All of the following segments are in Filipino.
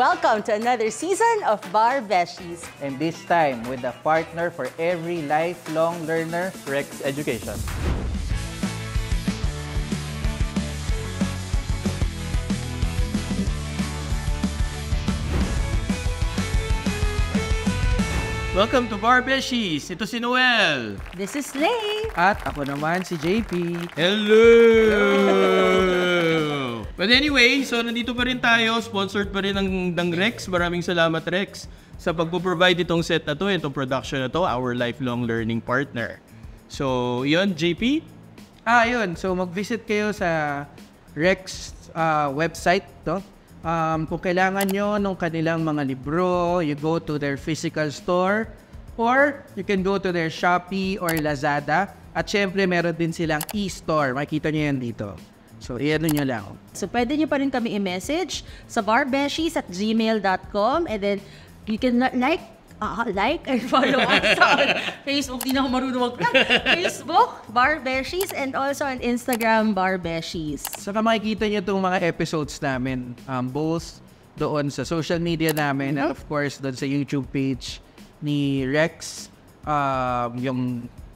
Welcome to another season of Bar Beshies. And this time with a partner for every lifelong learner, Rex Education. Welcome to Barbeshies! Ito si Noel! This is Lay! At ako naman si JP! Hello! But anyway, so nandito pa rin tayo. Sponsored pa rin ng, Dang Rex. Maraming salamat Rex sa pagpo-provide itong set na to, itong production na to, our lifelong learning partner. So, yun, JP? Ah, yun. So, mag-visit kayo sa Rex uh, website to. Um, kung kailangan nyo ng kanilang mga libro, you go to their physical store or you can go to their Shopee or Lazada. At syempre, meron din silang e-store. Makikita nyo yan dito. So, i-ano nyo lang. So, pwede nyo pa rin kami i-message sa barbeshies at gmail.com and then you can like uh, like and follow us on Facebook. Di na ako marunong Facebook, Barbeshies, and also on Instagram, Barbeshies. so, makikita nyo itong mga episodes namin, um, both doon sa social media namin mm-hmm. at of course doon sa YouTube page ni Rex, um, yung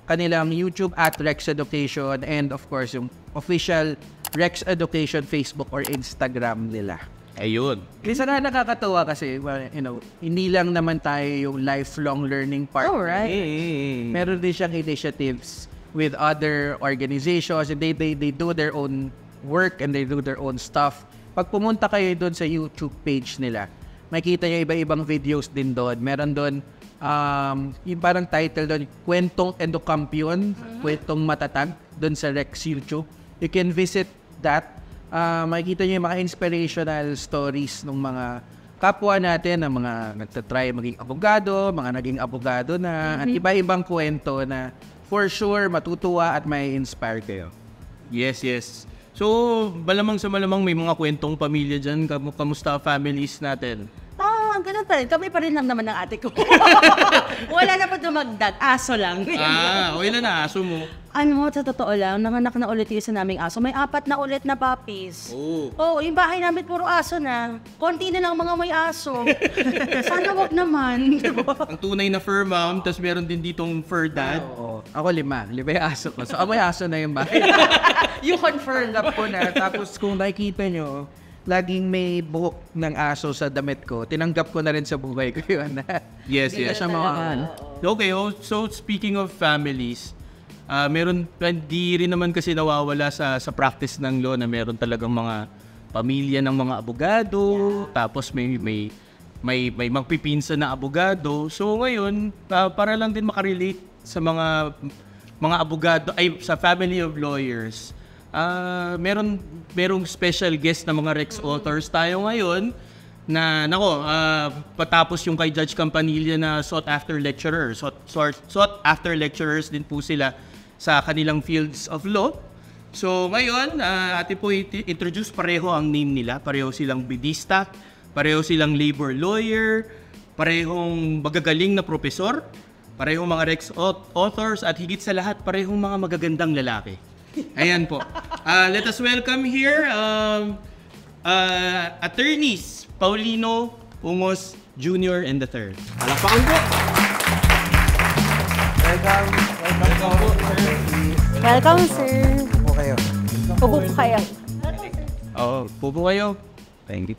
kanilang YouTube at Rex Education and of course yung official Rex Education Facebook or Instagram nila. Ayun. Kasi na nakakatawa kasi, well, you know, hindi lang naman tayo yung lifelong learning partner. Oh, right. Hey. Meron din siyang initiatives with other organizations and they, they, they do their own work and they do their own stuff. Pag pumunta kayo doon sa YouTube page nila, makikita niyo iba-ibang videos din doon. Meron doon, um, yung parang title doon, Kwentong Endokampion, mm-hmm. Kwentong Matatag, doon sa Rex YouTube. You can visit that, uh, makikita nyo yung mga inspirational stories ng mga kapwa natin, ng mga nagtatry maging abogado, mga naging abogado na, mm-hmm. at iba-ibang kwento na for sure matutuwa at may inspire kayo. Yes, yes. So, malamang sa malamang may mga kwentong pamilya dyan. kamusta families natin? Ah, ang ganun pa rin. Kami pa rin lang naman ng ate ko. Wala na pa dumagdag. Aso lang. ah, okay na na. Aso mo ano, sa totoo lang, nanganak na ulit yung sa naming aso. May apat na ulit na puppies. Oo. Oh. oh. yung bahay namin puro aso na. Konti na lang mga may aso. Sana wag naman. Ang tunay na fur mom, tapos meron din ditong fur dad. Ah, oo. Ako lima. Lima yung aso ko. So, amoy aso na yung bahay. you confirm up ko na. Tapos kung nakikita nyo, laging may buhok ng aso sa damit ko. Tinanggap ko na rin sa buhay ko yun. yes, yes. Siya mga... Okay, oh, so speaking of families, uh, meron hindi rin naman kasi nawawala sa sa practice ng law na meron talagang mga pamilya ng mga abogado, yeah. tapos may may may may magpipinsa na abogado. So ngayon, uh, para lang din makarelate sa mga mga abogado ay sa family of lawyers. Uh, meron merong special guest na mga Rex mm-hmm. authors tayo ngayon na nako uh, patapos yung kay Judge Campanilla na sought after lecturers sought, sought, sought after lecturers din po sila sa kanilang fields of law. So ngayon, uh, ah, atin po introduce pareho ang name nila. Pareho silang bidista, pareho silang labor lawyer, parehong magagaling na profesor, parehong mga Rex authors, at higit sa lahat, parehong mga magagandang lalaki. Ayan po. Uh, let us welcome here um, uh, attorneys Paulino Pungos Jr. and the third. Palakpakan po! Welcome. Welcome sir. Welcome, sir. Upo kayo. Upo po kayo. Oo, upo po kayo. Thank you.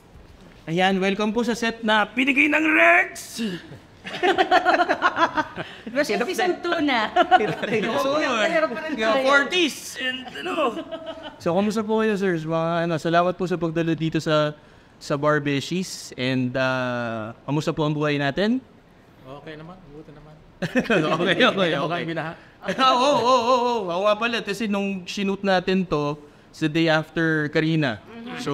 Ayan, welcome po sa set na pinigay ng Rex! Pero siya, season 2 na. So, 40s. Eh. And, ano. So, kumusta po kayo, sirs? Mga, ano, salamat po sa pagdalo dito sa sa Barbeshies. And, uh, kamusta po ang buhay natin? Okay naman. Buti naman. okay, okay, okay. Ah, oo, oo, oo. oh, nga pala. Kasi nung shinoot natin to, the day after Karina. Mm-hmm. So,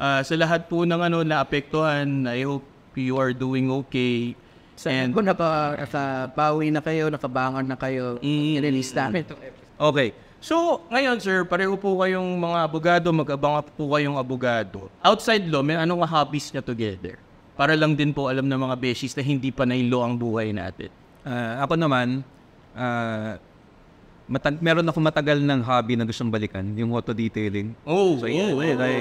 uh, sa lahat po ng ano, naapektuhan, I hope you are doing okay. Sa And, And- kung naka, nakabawi na kayo, nakabangon na kayo, i-release mm. namin itong episode. Okay. So, ngayon sir, pareho po kayong mga abogado, mag-abang po kayong abogado. Outside law, may anong hobbies niya together? para lang din po alam ng mga beshies na hindi pa nailo ang buhay natin. Uh, ako naman, uh, ah, matag- meron ako matagal ng hobby na gustong balikan, yung auto detailing. Oh, so, yeah, oh, yeah, oh. I,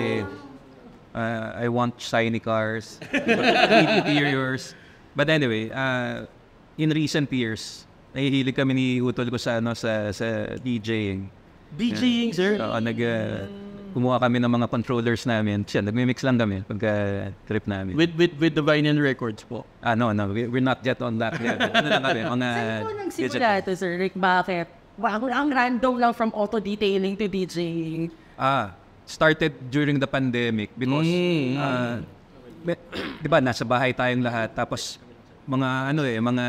uh, I want shiny cars, interiors. But anyway, uh, in recent years, nahihilig kami ni Utol ko sa, ano, sa, sa DJing. DJing, yeah. sir? Oo, so, nag... Uh, kumuha kami ng mga controllers namin. Siya, nagmi-mix lang kami pagka trip namin. With with with the Vinyl Records po. Ah, no, no. We, we're not yet on that level. ano lang kami, mga... Saan po nagsimula ito, Sir Rick? Bakit? Bago ang random lang from auto detailing to DJing. Ah, started during the pandemic because mm. uh, 'di ba nasa bahay tayong lahat tapos mga ano eh mga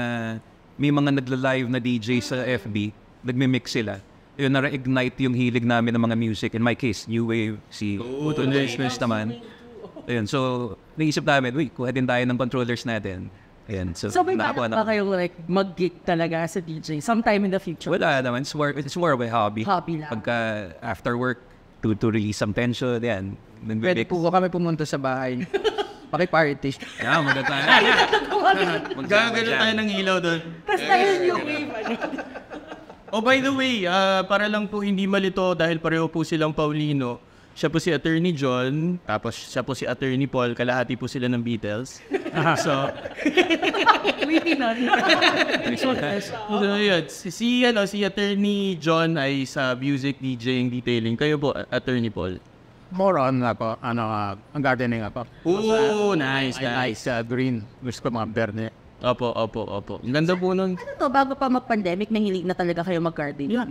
may mga nagla-live na DJ sa FB, nagmi-mix sila yun na ignite yung hilig namin ng mga music. In my case, New Wave, si oh, Uto Investments naman. Oh. Ayun, so naisip namin, wait, kuha din tayo ng controllers natin. Ayan, so, so may nakakuha na. kayong like mag geek talaga as a DJ sometime in the future? Wala naman. It's more, it's more of a hobby. Hobby lang. Pagka after work, to, to release some tension, yan. Pwede po kami pumunta sa bahay. Paki-party. Yeah, maganda tayo. Gagano tayo ng ilaw doon. Tapos tayo yung wave oh, by the way, uh, para lang po hindi malito dahil pareho po silang Paulino, siya po si Attorney John, tapos siya po si Attorney Paul, kalahati po sila ng Beatles. so, Witty nun. so, yun. Si, si, ano, si Attorney John ay sa music DJing detailing. Kayo po, Attorney Paul. More on ako, ano, uh, gardening ako. Oh, nice, I nice. like uh, ah, green. Gusto ko mga berne. Opo, opo, opo. Ang ganda po nun. Ano to, bago pa mag-pandemic, nahilig na talaga kayo mag-gardening? Yan.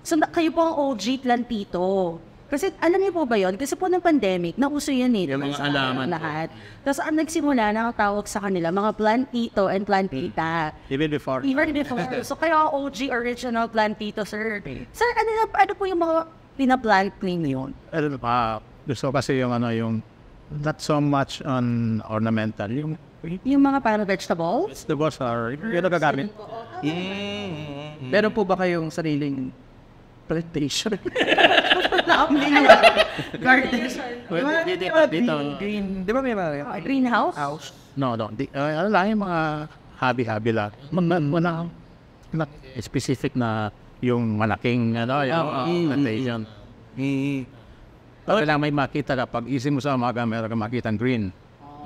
So, na- kayo po ang OG Tlantito. Kasi alam niyo po ba yon? Kasi po ng pandemic, nauso yun eh. Yung mga sa alaman po. Lahat. Tapos ang nagsimula, nakatawag sa kanila, mga plantito and plantita. Hmm. Even before. Even before. so kayo ang OG original plantito, sir. Hmm. Sir, ano, na- ano po yung mga pinaplant ninyo? Ano pa, gusto ko kasi yung ano, yung not so much on ornamental, yung yung mga parang vegetable? Vegetables are, ah, yun ang gagamit. Mm. Oh, meron po ba kayong sariling plantation? Garden. Well, Di- dito. Green. Di ba may mga oh, Greenhouse? House. No, no. Di, uh, ano lang yung mga hobby-hobby lang. Mga, mga, na, specific na yung malaking ano, yung Oo, ah, oo. Ah. plantation. Mm, mm. Mm. Pero lang may makita ka, pag isin mo sa umaga, meron kang makita green.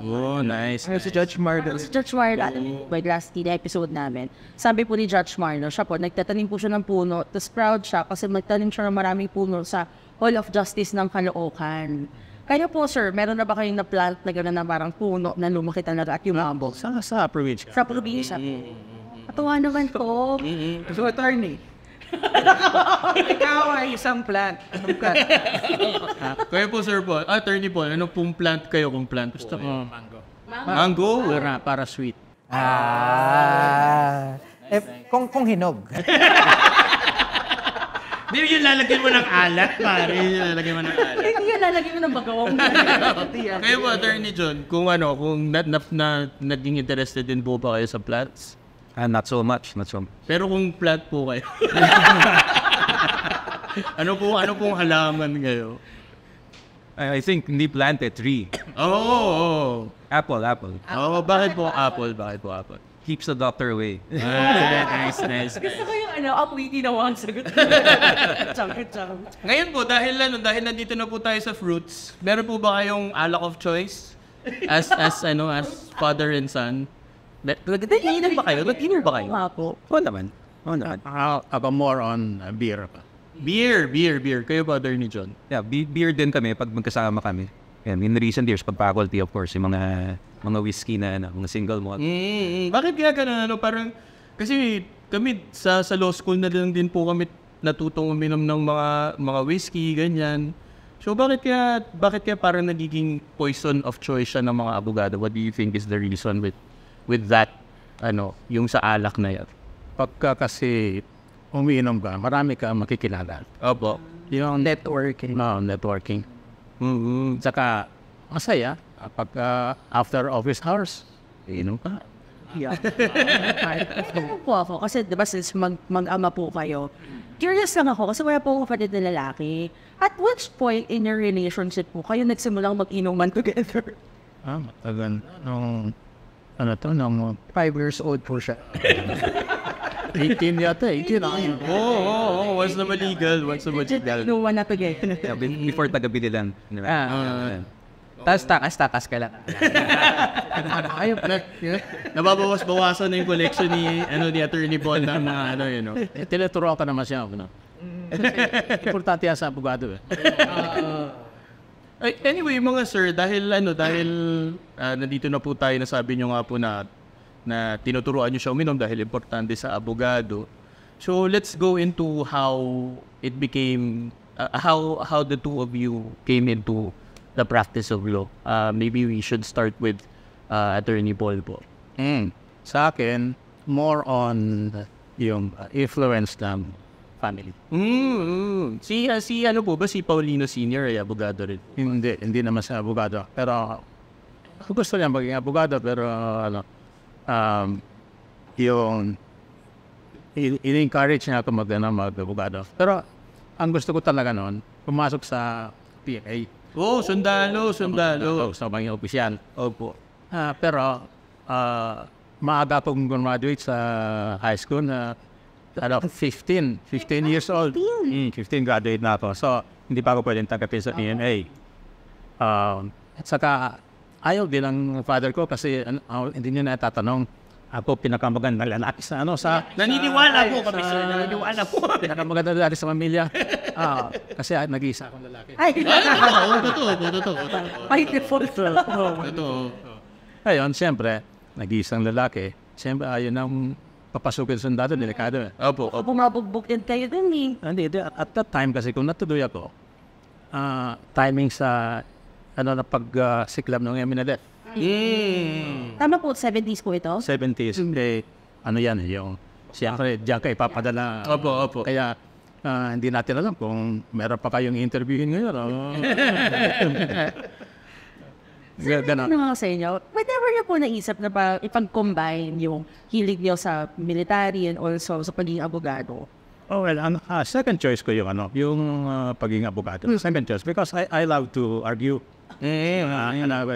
Oh, nice. Ayun si Judge Mardel. Si Judge Marlo, alam niyo by last na episode namin, sabi po ni Judge Marlo, siya po, nagtatanim po siya ng puno, tapos proud siya kasi nagtanim siya ng maraming puno sa Hall of Justice ng Caloocan. Kaya po, sir, meron na ba kayong na-plant na gano'n na parang puno na lumaki talaga at yung humble? Sa, sa probinsya. Sa probinsya. Katuwa mm, mm, mm, naman po. So, attorney, Ikaw ay isang plant. Anong plant? ah, po, sir po. Ah, attorney po, ano pong plant kayo kung plant Gusto ko. Mango. Mango? Mango, wala, para sweet. Ah. eh, kung, kung hinog. Hindi yun lalagyan mo ng alat, pare. Yun lalagyan mo ng alat. Hindi yun lalagyan mo ng bagawang. Kayo po, attorney John, kung ano, kung na, na, na, naging interested din po ba kayo sa plants? And ah, not so much, not so much. Pero kung flat po kayo. ano po, ano pong halaman kayo? I think hindi planted tree. Oh, oh. Apple, apple. Oh, bakit po apple? Bakit po apple? Keeps the doctor away. Ah, nice, nice. Gusto ko yung ano, apwiti na wang sagot. Chunk, chunk. Ngayon po, dahil ano, dahil nandito na po tayo sa fruits, meron po ba kayong alak of choice? As, as ano, as father and son? Nag-dinner ba kayo? Nag-dinner ba kayo? Nga po. Oo naman. Oo naman. How ah, about ah, ah, more on uh, beer pa? Beer, beer, beer. Kayo ba, ni John? Yeah, be- beer din kami pag magkasama kami. And in recent years, pag faculty, of course, yung mga mga whiskey na ano, mga single malt. Mm, mm, bakit kaya ganun? Ano, parang, kasi kami sa, sa law school na lang din po kami natutong uminom ng mga mga whiskey, ganyan. So bakit kaya, bakit kaya parang nagiging poison of choice siya ng mga abogado? What do you think is the reason with with that, ano, yung sa alak na yan. Pagka kasi umiinom ka, marami ka makikilala. Opo. Yung networking. No, networking. Mm-hmm. Saka, masaya. Ah, Pag uh, after office hours, iinom ka. Yeah. po ako. Kasi di ba since mag, mag-ama po kayo, curious lang ako kasi wala po ako kapatid na lalaki. At which point in your relationship po kayo nagsimulang mag-inuman together? Ah, matagal. Nung no ano to, nung 5 years old po siya. 18 yata, 18 eh, eh. na yun. Oo, oh, oh, oh, once naman legal, once naman legal. No one up again. get. yeah, before tagabili lang. Ah, uh, tapos takas-takas ka lang. Ayun pala. Nababawas-bawasan na yung collection ni, ano, ni Attorney Bond na mga, ano, yun, no? Eh, Tinuturoan ka naman siya, ano? Importante yan sa abogado, eh. Ah, ah. Ay, anyway, mga sir, dahil ano, dahil uh, nandito na po tayo, nasabi nyo nga po na, na tinuturuan nyo siya uminom dahil importante sa abogado. So, let's go into how it became, uh, how, how the two of you came into the practice of law. Uh, maybe we should start with uh, Attorney Paul po. Mm. Sa akin, more on yung influence lang family. Mm, si, uh, si ano po ba, si Paulino Senior ay abogado rin? Hindi, hindi naman siya abogado. Pero gusto niya maging abogado pero uh, ano, um, yung in-encourage niya ako mag, ano, mag-abogado. Pero ang gusto ko talaga noon, pumasok sa PNA. Oh, sundalo, sundalo. Oh, sa mga opisyal. Opo. Ah, pero uh, maaga akong graduate sa high school na uh, ano, 15. 15 years old. Mm, 15 graduate na ako. So, hindi pa ako pwedeng tanggapin e sa EMA. Um, at saka, ayaw din ang father ko kasi uh, hindi niya natatanong. Ako, pinakamaganda na lalaki sa ano, sa... Naniniwala po kami, sir. Naniniwala po. Pinakamaganda na lalaki sa pamilya. Ah, kasi ah, nag-iisa akong lalaki. Ay, totoo, totoo, totoo. By default, sir. Totoo. Ayun, siyempre, nag-iisang lalaki. Siyempre, ayun nang papasukin sundado, ah. delikado eh. Opo, opo. Bumabugbog din kayo dun eh. Ah, hindi, di- at that time kasi kung natuloy ako, ah, timing sa ano na pag-siklam pagsiklab ng Eminadet. Mm. Tama po, 70s ko ito. 70s. Mm. Eh, ano yan eh, yung siyempre diyan ka ipapadala. Opo, opo. Kaya ah, hindi natin alam kung meron pa kayong interviewin ngayon. o- oh. Ganon. Ano nga sa inyo, whenever niyo po naisip na pa ipag-combine yung hilig niyo sa military and also sa pagiging abogado? Oh well, um, uh, second choice ko yung ano, yung uh, pagiging abogado. Mm. Second choice because I I love to argue. Eh, uh, ano ba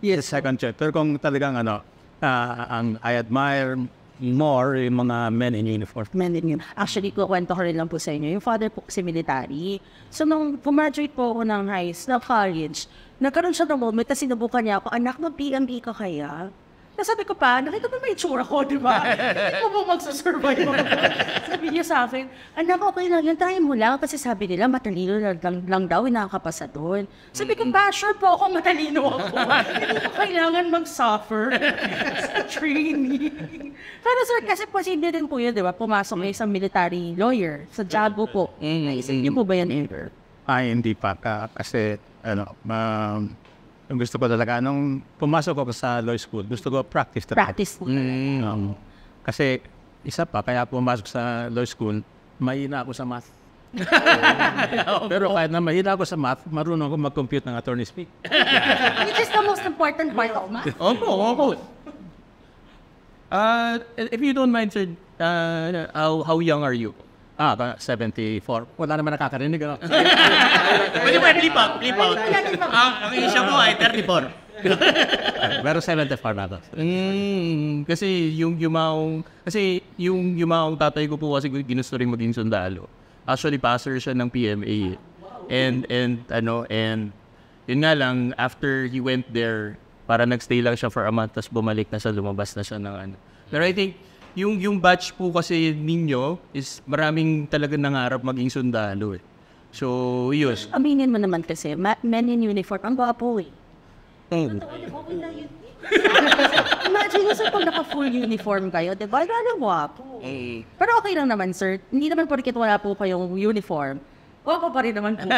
Yes. Second choice. Pero kung talagang ano, uh, ang I admire more yung mga men in uniform. Men in uniform. Actually, kukwento ko rin lang po sa inyo. Yung father po kasi military. So, nung pumadrate po ako ng high, na college, nagkaroon siya ng moment na sinubukan niya ako, anak, mag-PMB ka kaya? Nasabi ko pa, nakita mo may itsura ko, di ba? Hindi mo ba magsasurvive ako? sabi niya sa akin, anak, ah, okay lang yan, try mo lang. Kasi sabi nila, matalino lang, lang, lang daw, nakakapasa doon. Sabi ko, ba, sure po ako, matalino ako. Hindi ko kailangan mag-suffer sa training. Pero sir, kasi posible din po yun, di ba? Pumasok kayo sa military lawyer, sa Jago po. Eh, naisip niyo po ba yan ever? Ay, hindi pa ka. Kasi, ano, um, yung gusto ko talaga, nung pumasok ako sa law school, gusto ko practice talaga. Practice. Mm, um, kasi isa pa, kaya pumasok sa law school, mahina ako sa math. Pero kahit na mahina ako sa math, marunong ako mag-compute ng attorney speak. Which is the most important part of math. Opo, opo. Uh, if you don't mind, sir, uh, how, how young are you? Ah, 74. Wala naman nakakarinig. Ano? Pwede ba flip out? Flip out. Ah, ang, ang isa mo ay 34. Pero 74 na to. Mm, kasi yung yumaong, kasi yung yumaong tatay ko po kasi ginusto rin maging sundalo. Actually, passer siya ng PMA. And, and, ano, and, yun nga lang, after he went there, para nagstay lang siya for a month, tapos bumalik na siya, lumabas na siya ng ano. Pero I think, yung yung batch po kasi ninyo is maraming talaga nangarap maging sundalo eh. So, yun. Aminin mo naman kasi, ma- men in uniform, ang gwapo eh. Mm. Imagine nyo sa pag naka-full uniform kayo, di ba? Ang gwapo. Eh. Pero okay lang naman, sir. Hindi naman porkit wala po kayong uniform Guwapo pa rin naman po.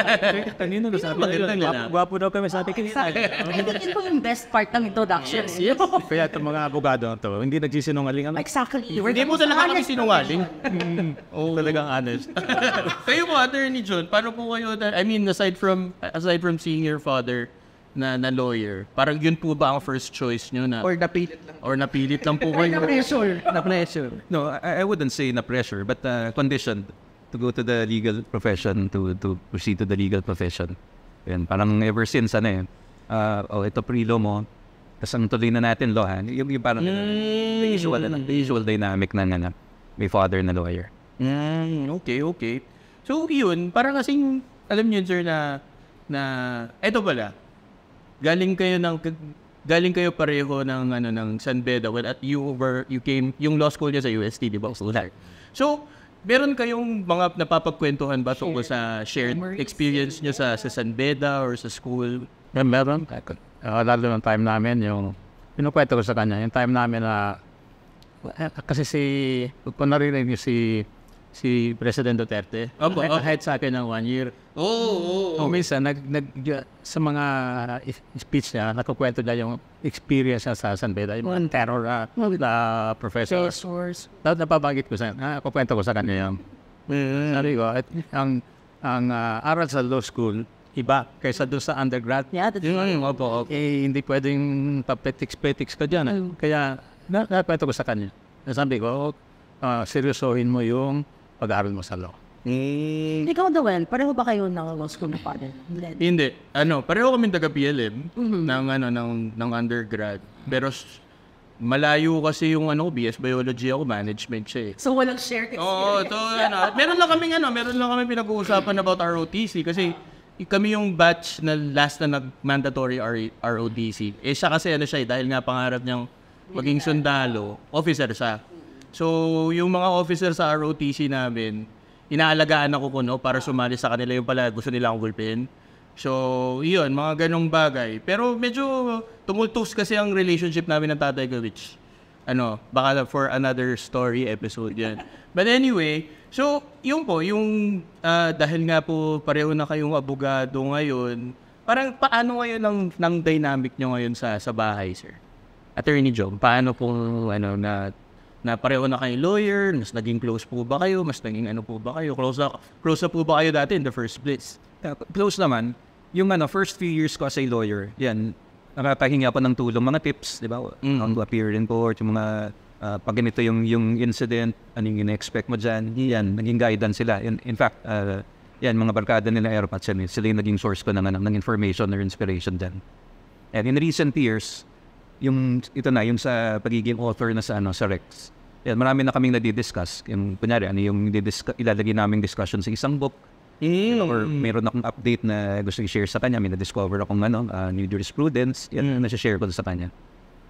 Kanina na sabi ko yun. Guwapo, guwapo daw kami sabi ating kinita. Ito po yung best part ng introduction. Yes, yes. Kaya itong mga abogado na to, hindi nagsisinungaling. Ano? Exactly. Hindi mo talaga kami sinungaling. oh. Talagang honest. kayo po, attorney John, paano po kayo, I mean, aside from aside from seeing your father, na, na lawyer. Parang yun po ba ang first choice niyo na? Or napilit lang. Or napilit lang po kayo. na-pressure. na-pressure. No, I, I wouldn't say na-pressure, but uh, conditioned to go to the legal profession, to, to proceed to the legal profession. Yan, parang ever since, ano eh, uh, oh, ito pre-law mo, tapos ang tuloy na natin law, ha? Yung, yung parang, mm. the usual, ano, the usual dynamic na, nga ano, may father na lawyer. Mm, okay, okay. So, yun, parang kasing, alam niyo sir, na, na, eto pala, galing kayo ng, galing kayo pareho ng ano ng San Beda well at you were, you came yung law school niya sa UST di ba so, so Meron kayong mga napapagkwentuhan ba tungkol sa shared Memories. experience nyo sa, sa San Beda or sa school? Yeah, meron. Uh, lalo ng time namin, yung pinukwento ko sa kanya, yung time namin na ah, kasi si, kung naririnig niyo si, si President Duterte, Opo, ah, opo. ahead sa akin ng one year, Oo. Oh, oh, oh. So, minsan, nag, nag, sa mga eh, speech niya, nakakwento niya yung experience niya sa San Beda, yung mga terror uh, ah, uh, ah, professor. Professors. Na, napabagit ah, ko sa kanya, nakakwento ko sa kanya yung. Mm. Sabi ko, at, ang, ang uh, aral sa law school, iba kaysa doon sa undergrad. Yeah, that's yun, yung, opo, opo. Eh, hindi pwedeng papetiks-petiks ka dyan. Eh. Mm. Kaya, na, nakwento ko sa kanya. Sabi ko, uh, seryosohin mo yung pag-aaral mo sa law. Mm. Ikaw, Dawel, pareho ba kayo ng law school na partner? Hindi. Ano, pareho kami taga PLM mm-hmm. ng ano ng ng undergrad. Pero malayo kasi yung ano, BS Biology ako, management siya eh. So walang shared experience. Oo, to ano. Meron lang kami ano, meron lang kami pinag-uusapan about ROTC kasi kami yung batch na last na nag-mandatory ROTC. E, eh siya kasi ano siya eh, dahil nga pangarap niyang maging sundalo, officer siya. So yung mga officer sa ROTC namin, inaalagaan ako kuno para sumali sa kanila yung pala gusto nila akong gulpin. So, yun, mga ganong bagay. Pero medyo tumultos kasi ang relationship namin ng tatay ko, which, ano, baka for another story episode yan. But anyway, so, yun po, yung, uh, dahil nga po pareho na kayong abogado ngayon, parang paano ngayon ng, ng dynamic nyo ngayon sa, sa bahay, sir? Attorney Job, paano po, ano, na na pareho na kayong lawyer, mas naging close po ba kayo, mas naging ano po ba kayo, close na, close na po ba kayo dati in the first place? close naman. Yung ano, first few years ko as a lawyer, yan, nakakahinga pa ng tulong, mga tips, di ba? Mm-hmm. to appear in court, yung mga uh, pag ganito yung, yung incident, ano yung in-expect mo dyan, yan, naging guidance sila. In, in fact, uh, yan, mga barkada nila Aeropat, sila yung naging source ko ng, ng, ng information or inspiration dyan. And in recent years, yung ito na yung sa pagiging author na sa ano sa Rex. Yan, marami na kaming nadi-discuss. Yung kunyari, ano yung ilalagay naming discussion sa isang book. Mm. or meron akong update na gusto i-share sa kanya. May na-discover akong ano, uh, new jurisprudence. Yan, mm. na-share ko sa kanya.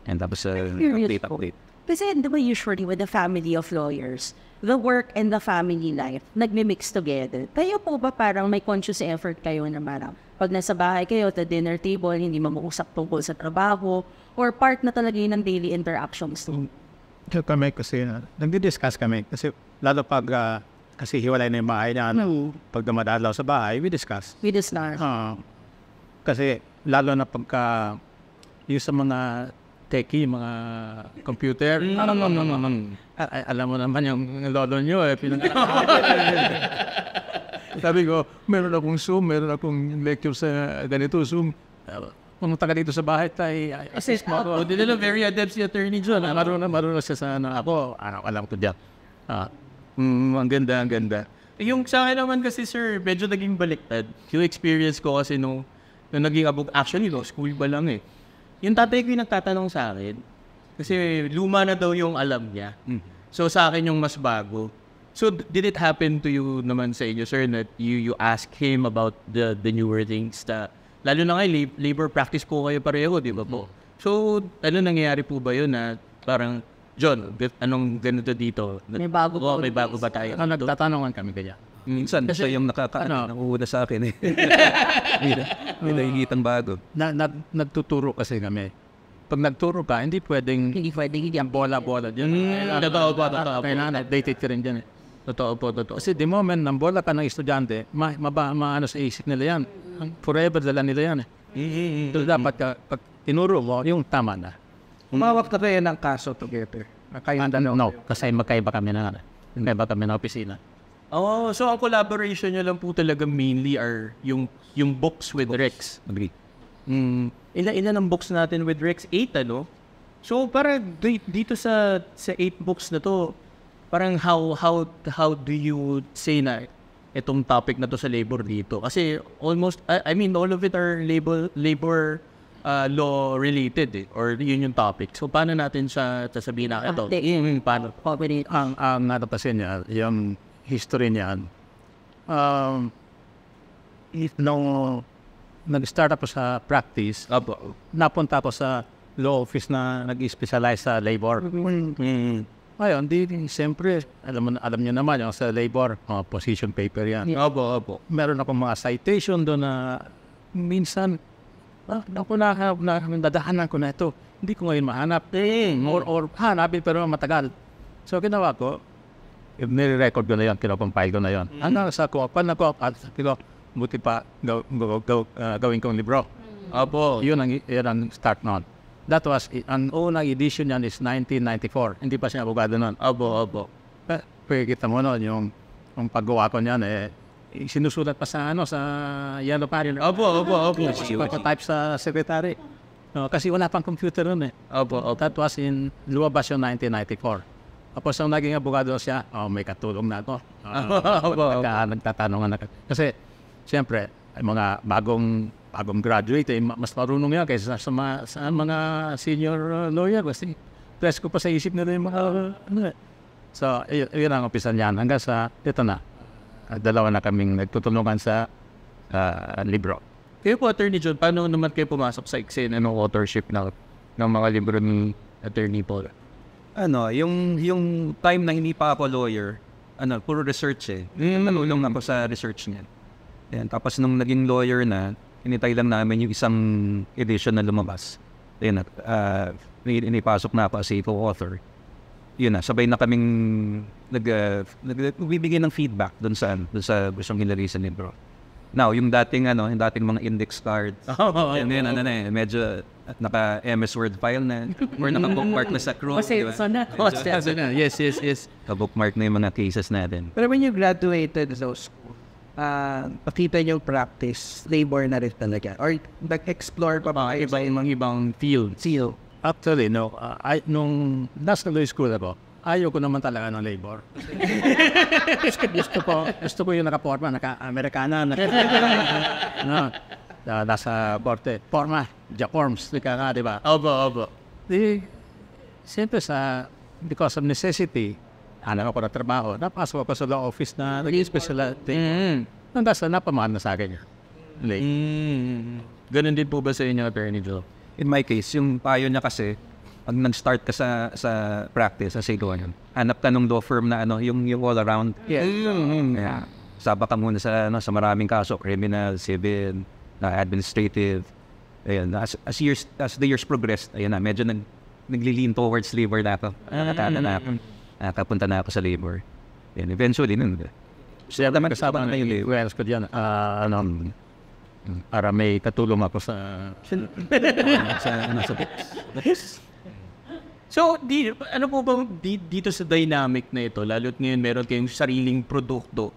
And tapos, uh, update, update. Kasi the way usually with the family of lawyers, the work and the family life, nagmi-mix together. Kayo po ba parang may conscious effort kayo na parang pag nasa bahay kayo, the dinner table, hindi mo mausap tungkol sa trabaho, or part na talaga yun ng daily interactions? Um, so, kami kasi, uh, nagdi-discuss kami kasi lalo pag uh, kasi hiwalay na yung bahay na ano, hmm. pag dumadalaw sa bahay, we discuss. We discuss. Uh, kasi lalo na pagka yung sa mga techie, mga computer. Mm. Ano, ano, ano, alam mo naman yung lolo nyo eh. Pinag- Sabi ko, meron akong Zoom, meron akong lecture sa ganito Zoom pumunta ka dito sa bahay tay assist mo ako. Hindi nila very adept si attorney John. Ah, marunong na marunong siya sa ano. Ako, ano, alam ko diyan. Ah, mm, ang ganda, ang ganda. Yung sa akin naman kasi sir, medyo naging baliktad. Yung experience ko kasi no, yung naging abog, actually no, school ba lang eh. Yung tatay ko yung nagtatanong sa akin, kasi luma na daw yung alam niya. Mm. So sa akin yung mas bago. So did it happen to you naman sa inyo sir that you you ask him about the the newer things that Lalo na kayo, labor practice ko kayo pareho, di ba po? Mm-hmm. So, ano nangyayari po ba yun na parang, John, anong ganito dito? May bago oh, may bago ba tayo? Ano, nagtatanungan kami kaya. Minsan, kasi yung nakaka ano, ano sa akin eh. may, may nahihitang bago. Na, na, nagtuturo kasi kami. Pag nagturo ka, hindi pwedeng... Hindi pwedeng, hindi. Bola-bola. Yun, mm, totoo ba? Totoo Kailangan updated ka rin dyan eh. Totoo po, totoo. Kasi the moment nang bola ka ng estudyante, ma, maba, maano sa isip nila yan. Forever dala nila yan. Eh. Mm-hmm. So dapat ka, pag tinuro mo, yung tama na. Mm-hmm. Umawak na kayo ng kaso together. Kayo Ah, dalawa. no, kasi magkaiba kami na, magkaiba kami ng opisina. Oh, so ang collaboration niyo lang po talaga mainly are yung yung books with Rex. Agree. Mm, ilan ilan ang books natin with Rex? Eight, ano? So, para dito sa sa eight books na to, parang how how how do you say na itong topic na to sa labor dito kasi almost I, I mean all of it are labor labor uh, law related eh, or yun yung topic so paano natin siya sasabihin na ito ah, yung paano property ang ang natapasin niya yung history niyan um if no nag-start ako sa practice Apo. napunta ako sa law office na nag-specialize sa labor mm-hmm. Mm-hmm. Ay, hindi. siyempre, alam, alam nyo naman, yung sa labor, mga position paper yan. Yeah. Opo, opo. Meron akong mga citation doon na minsan, ah, ako na, na, nadadaanan ko na ito. Hindi ko ngayon mahanap. Eh, or, or hanapin pero matagal. So, ginawa ko, eh, nire-record ko na yun, kinocompile ko na yun. Mm-hmm. sa kuha, pa na kuha, at kino, buti pa gaw, gaw, gaw, uh, gawin kong libro. mm Opo. Yun ang, yun ang start nun. That was, ang unang edition niyan is 1994. Hindi pa siya abogado noon. Obo, obo. Pero kita mo noon, yung, yung paggawa ko niyan, eh, eh, sinusulat pa sa ano sa yellow parin. Opo, opo, opo. Papatype sa secretary. No, kasi wala pang computer noon eh. Opo, opo. That was in, luwabas yung 1994. Tapos nung naging abogado siya, oh, may katulong na ako. Uh, opo, opo. Nagtatanungan na. Kasi, siyempre, mga bagong bagong graduate, eh, mas marunong yan kaysa sa, mga, sa mga senior uh, lawyer. Kasi stress ko pa sa isip nila yung mga... ano, eh. so, yun, yun ang umpisa niyan. Hanggang sa, ito na, ah, dalawa na kaming nagtutulungan sa uh, libro. Kayo po, Attorney John, paano naman kayo pumasok sa Ixen? Anong authorship na, ng mga libro ni Attorney Paul? Ano, yung, yung time na hindi pa ako lawyer, ano, puro research eh. Mm. Nanulong ako sa research niyan. Ayan, tapos nung naging lawyer na, Initay lang namin yung isang edition na lumabas. Yun, uh, ah, inipasok na pa si co-author. Yun na, sabay na kaming nag, uh, nagbibigay ng feedback doon sa, doon sa gustong hilarisan ni bro. Now, yung dating ano, yung dating mga index cards. Oh, oh, yun, yun, ano na eh, medyo naka MS Word file na or naka bookmark na sa Chrome. Kasi diba? na. Kasi na. Yes, yes, yes. Ka bookmark na yung mga cases natin. Pero when you graduated those school, uh, makita yung practice, labor na rin talaga. Or nag-explore pa ba? Ah, iba yung ibang field. Field. Actually, no. Uh, I, nung nasa law school ako, ayaw ko naman talaga ng labor. gusto, gusto ko, gusto ko yung naka-forma, naka-Amerikana, naka, no, uh, nasa borte, forma, Japorms, di ka nga, di ba? Obo, obo. Di, siyempre sa, because of necessity, hanap ako ng trabaho. Napasok ako sa law office na naging specialty. Mm. Mm-hmm. Nang dasa, napamahal na sa akin. Like, mm. Ganun din po ba sa inyo, Attorney Joe? In my case, yung payo niya kasi, pag nag-start ka sa sa practice, sa Sigoan, hanap ka ng law firm na ano, yung, yung all around. Yes. Mm-hmm. yeah. ka muna sa, ano, sa maraming kaso, criminal, civil, na administrative. Ayan, as, as, years, as the years progressed, ayan na, medyo nag, naglilin towards labor na ako. Mm-hmm. na ako. Mm-hmm uh, kapunta na ako sa labor. Then eventually, nun, siya naman kasama na eh. yung labor. Well, ko dyan, uh, ano, mm. para may katulong ako sa... sa, ano, sa So, di, ano po ba di, dito sa dynamic na ito, lalo't ngayon meron kayong sariling produkto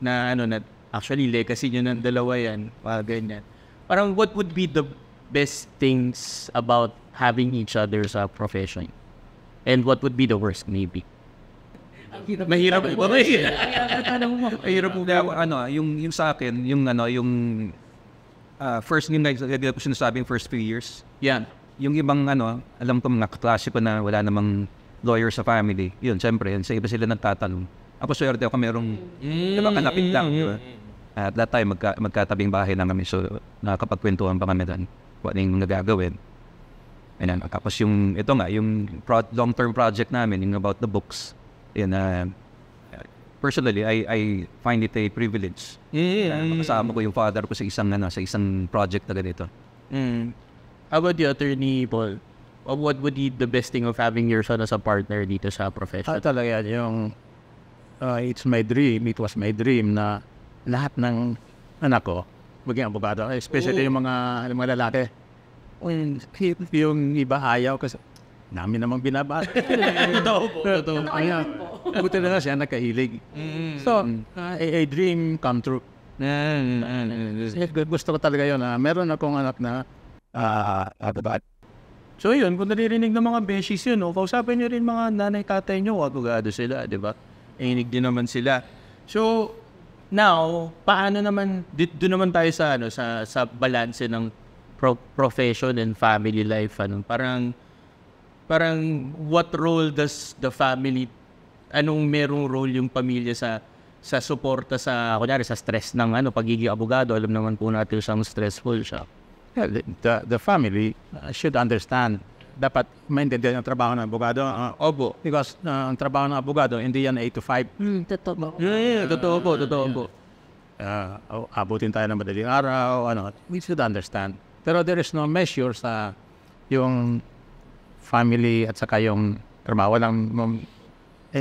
na ano na actually legacy niyo ng dalawa yan, para ganyan. Parang what would be the best things about having each other sa profession? And what would be the worst maybe? Hirap. Mahirap ba eh. Tanong mo. daw po. Kaya, ano, yung, yung sa akin, yung ano, yung uh, first game na kagaya ko sinasabi first few years. Yan. Yung ibang ano, alam ko mga klase ko na wala namang lawyer sa family. Yun, syempre, yun, sa iba sila nagtatanong. Ako swerte ako merong mm, ibang kanapit lang. Mm, diba? At that time, magka, magkatabing bahay lang kami. So, nakakapagkwentuhan pa kami doon. Kung ano yung And Ayan. Tapos yung, ito nga, yung pro- long-term project namin, yung about the books. And uh, personally, I, I find it a privilege. Yeah, yeah, yeah. Kasama ko yung father ko sa isang, ano, sa isang project na ganito. Mm. How about the attorney, Paul? What would be the best thing of having your son as a partner dito sa profession? Ah, talaga yung uh, it's my dream, it was my dream na lahat ng anak ko maging abogado. Especially oh. yung mga, yung mga lalaki. Yung iba ayaw kasi namin namang binabasa. Totoo po. Totoo. Ayaw. Buti na lang siya nakahilig. Mm. So, uh, a, a dream come true. Mm. gusto ko talaga yun. Uh, meron akong anak na uh, ah, abad. Ah, so yun, kung naririnig ng mga beshies yun, no, oh, kausapin nyo rin mga nanay tatay nyo, abogado sila, di ba? Inig din naman sila. So, now, paano naman, dito naman tayo sa, ano, sa, sa balance ng pro- profession and family life. Ano? Parang, parang what role does the family anong merong role yung pamilya sa sa suporta sa kunyari sa stress ng ano pagiging abogado alam naman po natin siyang stressful siya yeah, the, the family uh, should understand dapat maintindihan ang trabaho ng abogado. Uh, Opo. Because uh, ang trabaho ng abogado, hindi yan 8 to 5. Mm, totoo po. Yeah, yeah, totoo po, totoo po. Uh, oh, abutin tayo ng madaling araw, ano, we should understand. Pero there is no measure sa yung family at saka yung trabaho. Walang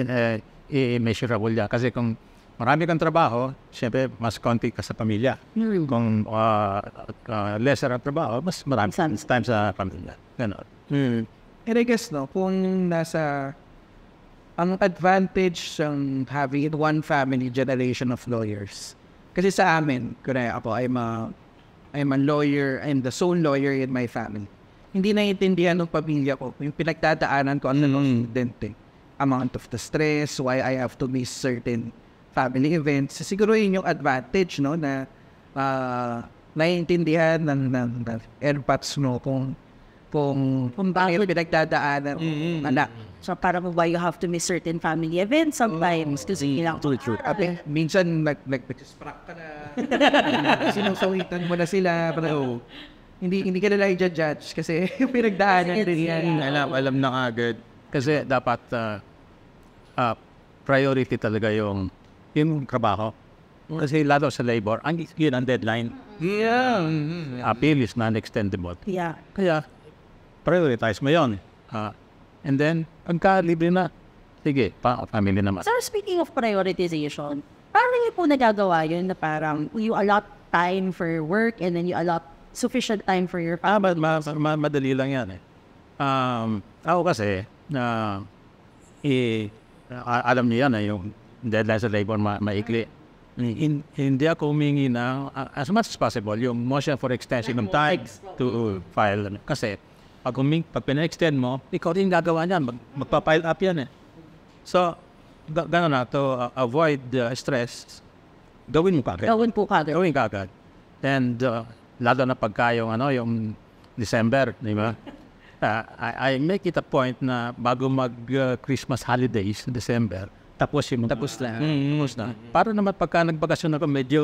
uh, i-measurable niya. Kasi kung marami kang trabaho, siyempre mas konti ka sa pamilya. Mm. Kung uh, uh, lesser ang trabaho, mas marami Some. time sa pamilya. Ganon. Mm. And I guess, no, kung nasa ang advantage ng having one family generation of lawyers. Kasi sa amin, kunaya ako, I'm a, I'm a lawyer, I'm the sole lawyer in my family. Hindi naiintindihan ng pamilya ko, yung pinagdadaanan ko, ano mm. nung student amount of the stress, why I have to miss certain family events. Siguro yun yung advantage, no, na uh, naiintindihan ng, ng, ng airpods mo kung kung kung bakit pinagdadaanan mm-hmm. anak. Mm-hmm. So para mo ba you have to miss certain family events sometimes mm-hmm. kasi kailangan ko true. Abi, minsan nag nag nag-distract ka na. Sinusawitan mo na sila pero oh. Hindi hindi ka na lang judge kasi pinagdaanan din yan. Alam alam na agad. Kasi dapat uh, uh, priority talaga yung yung trabaho. Kasi lalo sa labor, ang, yun ang deadline. Yeah. Mm-hmm. Appeal is non-extendable. Yeah. Kaya, prioritize mo yun. Uh, and then, pagka libre na, sige, pa family naman. Sir, speaking of prioritization, paano niyo po nagagawa yun na parang you allot time for your work and then you allot sufficient time for your family? Ah, ma- ma- ma- madali lang yan eh. Um, ako kasi, na eh, alam niya yan na yung deadline sa labor ma maikli. In, hindi ako humingi na uh, as much as possible yung motion for extension ng time to file. Kasi pag, huming, pag pina-extend mo, ikaw rin gagawa niyan. Mag, magpa-file up yan eh. So, ga- gano'n na to uh, avoid uh, stress, gawin mo kagad. Gawin po kagad. Gawin kagad. And uh, lalo na pagka yung, ano, yung December, di ba? uh, I, I make it a point na bago mag-Christmas uh, holidays, December, tapos yung mga... Tapos na. Mm, tapos na. Mm-hmm. Para naman pagka nagbakasyon ako, medyo...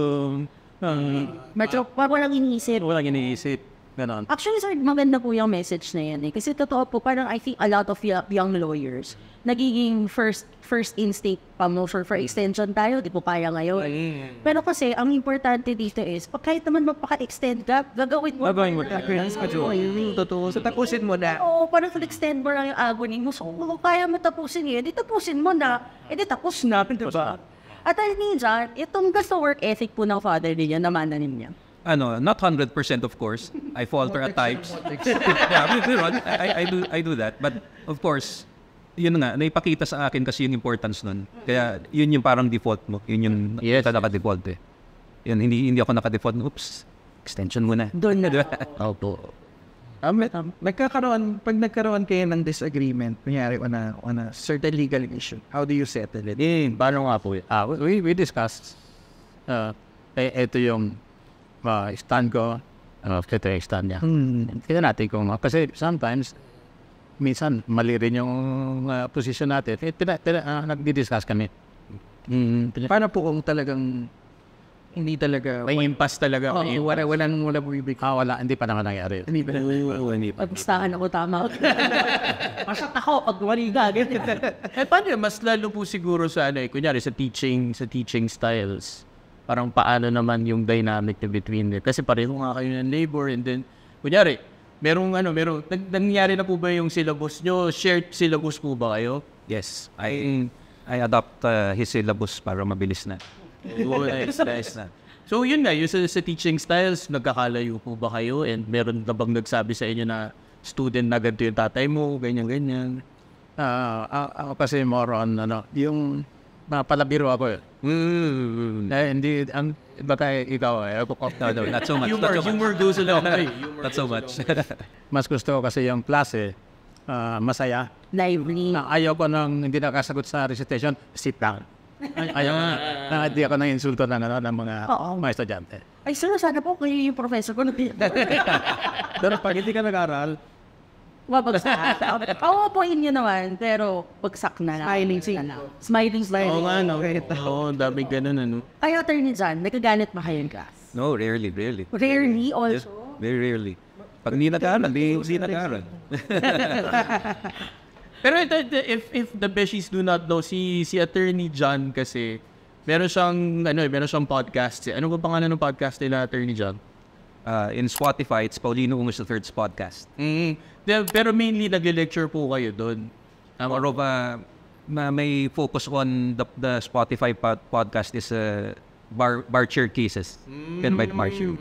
Uh, medyo uh, walang iniisip. Walang iniisip. Ganon. Actually, sir, maganda po yung message na yan eh. Kasi totoo po, parang I think a lot of young lawyers, nagiging first first instinct pa mo for, for hmm. extension tayo, di po kaya ngayon. Mm. Pero kasi, ang importante dito is, pag oh, kahit naman magpaka-extend ka, gagawin mo. Gagawin mo. Experience ka Totoo. So, tapusin mo na. Oo, parang extend mo lang yung agony mo. So, kung kaya mo tapusin yun, di tapusin mo na. Eh, di tapos na. Diba? At I mean, itong gusto work ethic po ng father niya, namanan niya ano, not 100% of course. I falter at times. yeah, I, I, do, I do that. But of course, yun nga, naipakita sa akin kasi yung importance nun. Kaya yun yung parang default mo. Yun yung yes, yes. naka-default eh. Yun, hindi, hindi ako naka-default. Oops, extension muna. Doon na. Diba? Opo. Um, um, nagkakaroon, pag nagkaroon kayo ng disagreement, kunyari on a, on a certain legal issue, how do you settle it? Eh, paano nga po? Uh, we, we discussed. Uh, eh, ito yung uh, stand ko, ano, ito yung stand niya. Hmm. Tignan natin kung, uh, kasi sometimes, minsan mali rin yung uh, position natin. Eh, pina, pina, uh, nagdi-discuss kami. Mm, Paano po kung talagang hindi talaga may impasse talaga oh, may wala wala nang wala bumibig ah wala hindi pa naman nangyari hindi pa naman hindi pa ako tama basta ako pag wali ka eh paano mas lalo po siguro sa ano eh, kunyari sa teaching sa teaching styles parang paano naman yung dynamic na between them. Kasi pareho nga kayo ng labor and then, kunyari, merong ano, merong, nag, nangyari na po ba yung syllabus nyo? Shared syllabus po ba kayo? Yes. I, mm. I adopt uh, his syllabus para mabilis na. nice, eh, nice na. So yun nga, yung sa, sa teaching styles, nagkakalayo po ba kayo? And meron na bang nagsabi sa inyo na student na ganito yung tatay mo, ganyan-ganyan? Uh, ah, ah, ako uh, kasi more on, ano, yung mapalabiro ako eh. Mm. Eh, hindi, ang, baka ikaw eh, ako oh, no, no, not so much. humor, so much. humor goes along way. not so much. Mas gusto ko kasi yung klase, uh, masaya. Lively. Na, ayaw ko nang hindi nakasagot sa recitation, sit down. Ay, ayaw na. Ah. na, hindi ako nang insulto ng, ano, ng mga, Oo. mga estudyante. Ay, sir, sana po kayo yung professor ko. Pero pag hindi ka nag-aral, Mabagsak. Pauupuin nyo naman, pero bagsak na lang. Smiling sing. Smiling smiling. Oo nga, no. Oo, daming ganun, ano. Ay, attorney John, nagagalit ba kayo gas? No, rarely, rarely. Rarely also? Just very rarely. Pag hindi nag-aaral, hindi, hindi nag-aaral. Pero ito, if, if the Beshies do not know, si, si attorney John kasi, meron siyang, ano eh, meron siyang podcast. Eh. Ano ba pangalan ng podcast nila, attorney John? uh, in Spotify, it's Paulino Ungos the Third's podcast. Mm, pero mainly nagle-lecture po kayo doon. Um, Or of, uh, ma may focus on the, the Spotify pod- podcast is uh, bar, bar chair cases. Mm-hmm. by the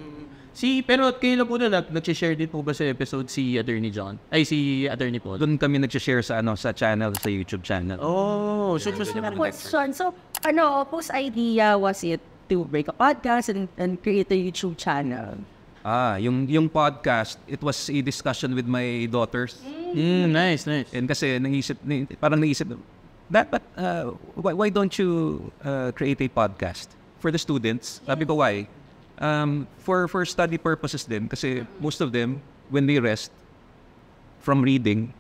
Si, pero kailan po na nag-share din po ba sa episode si Attorney John? Ay, si Attorney Paul? Doon kami nag-share sa, ano, sa channel, sa YouTube channel. Oh, so yeah, just naman. Question. So, ano, Oppo's idea was it to break a podcast and, and create a YouTube channel? Ah, yung yung podcast, it was a discussion with my daughters. Mm, nice, nice. And kasi nangisip, parang naisip, that, but uh, why, why don't you uh, create a podcast for the students? Sabi ko, why? Um, for, for study purposes din, kasi most of them, when they rest from reading,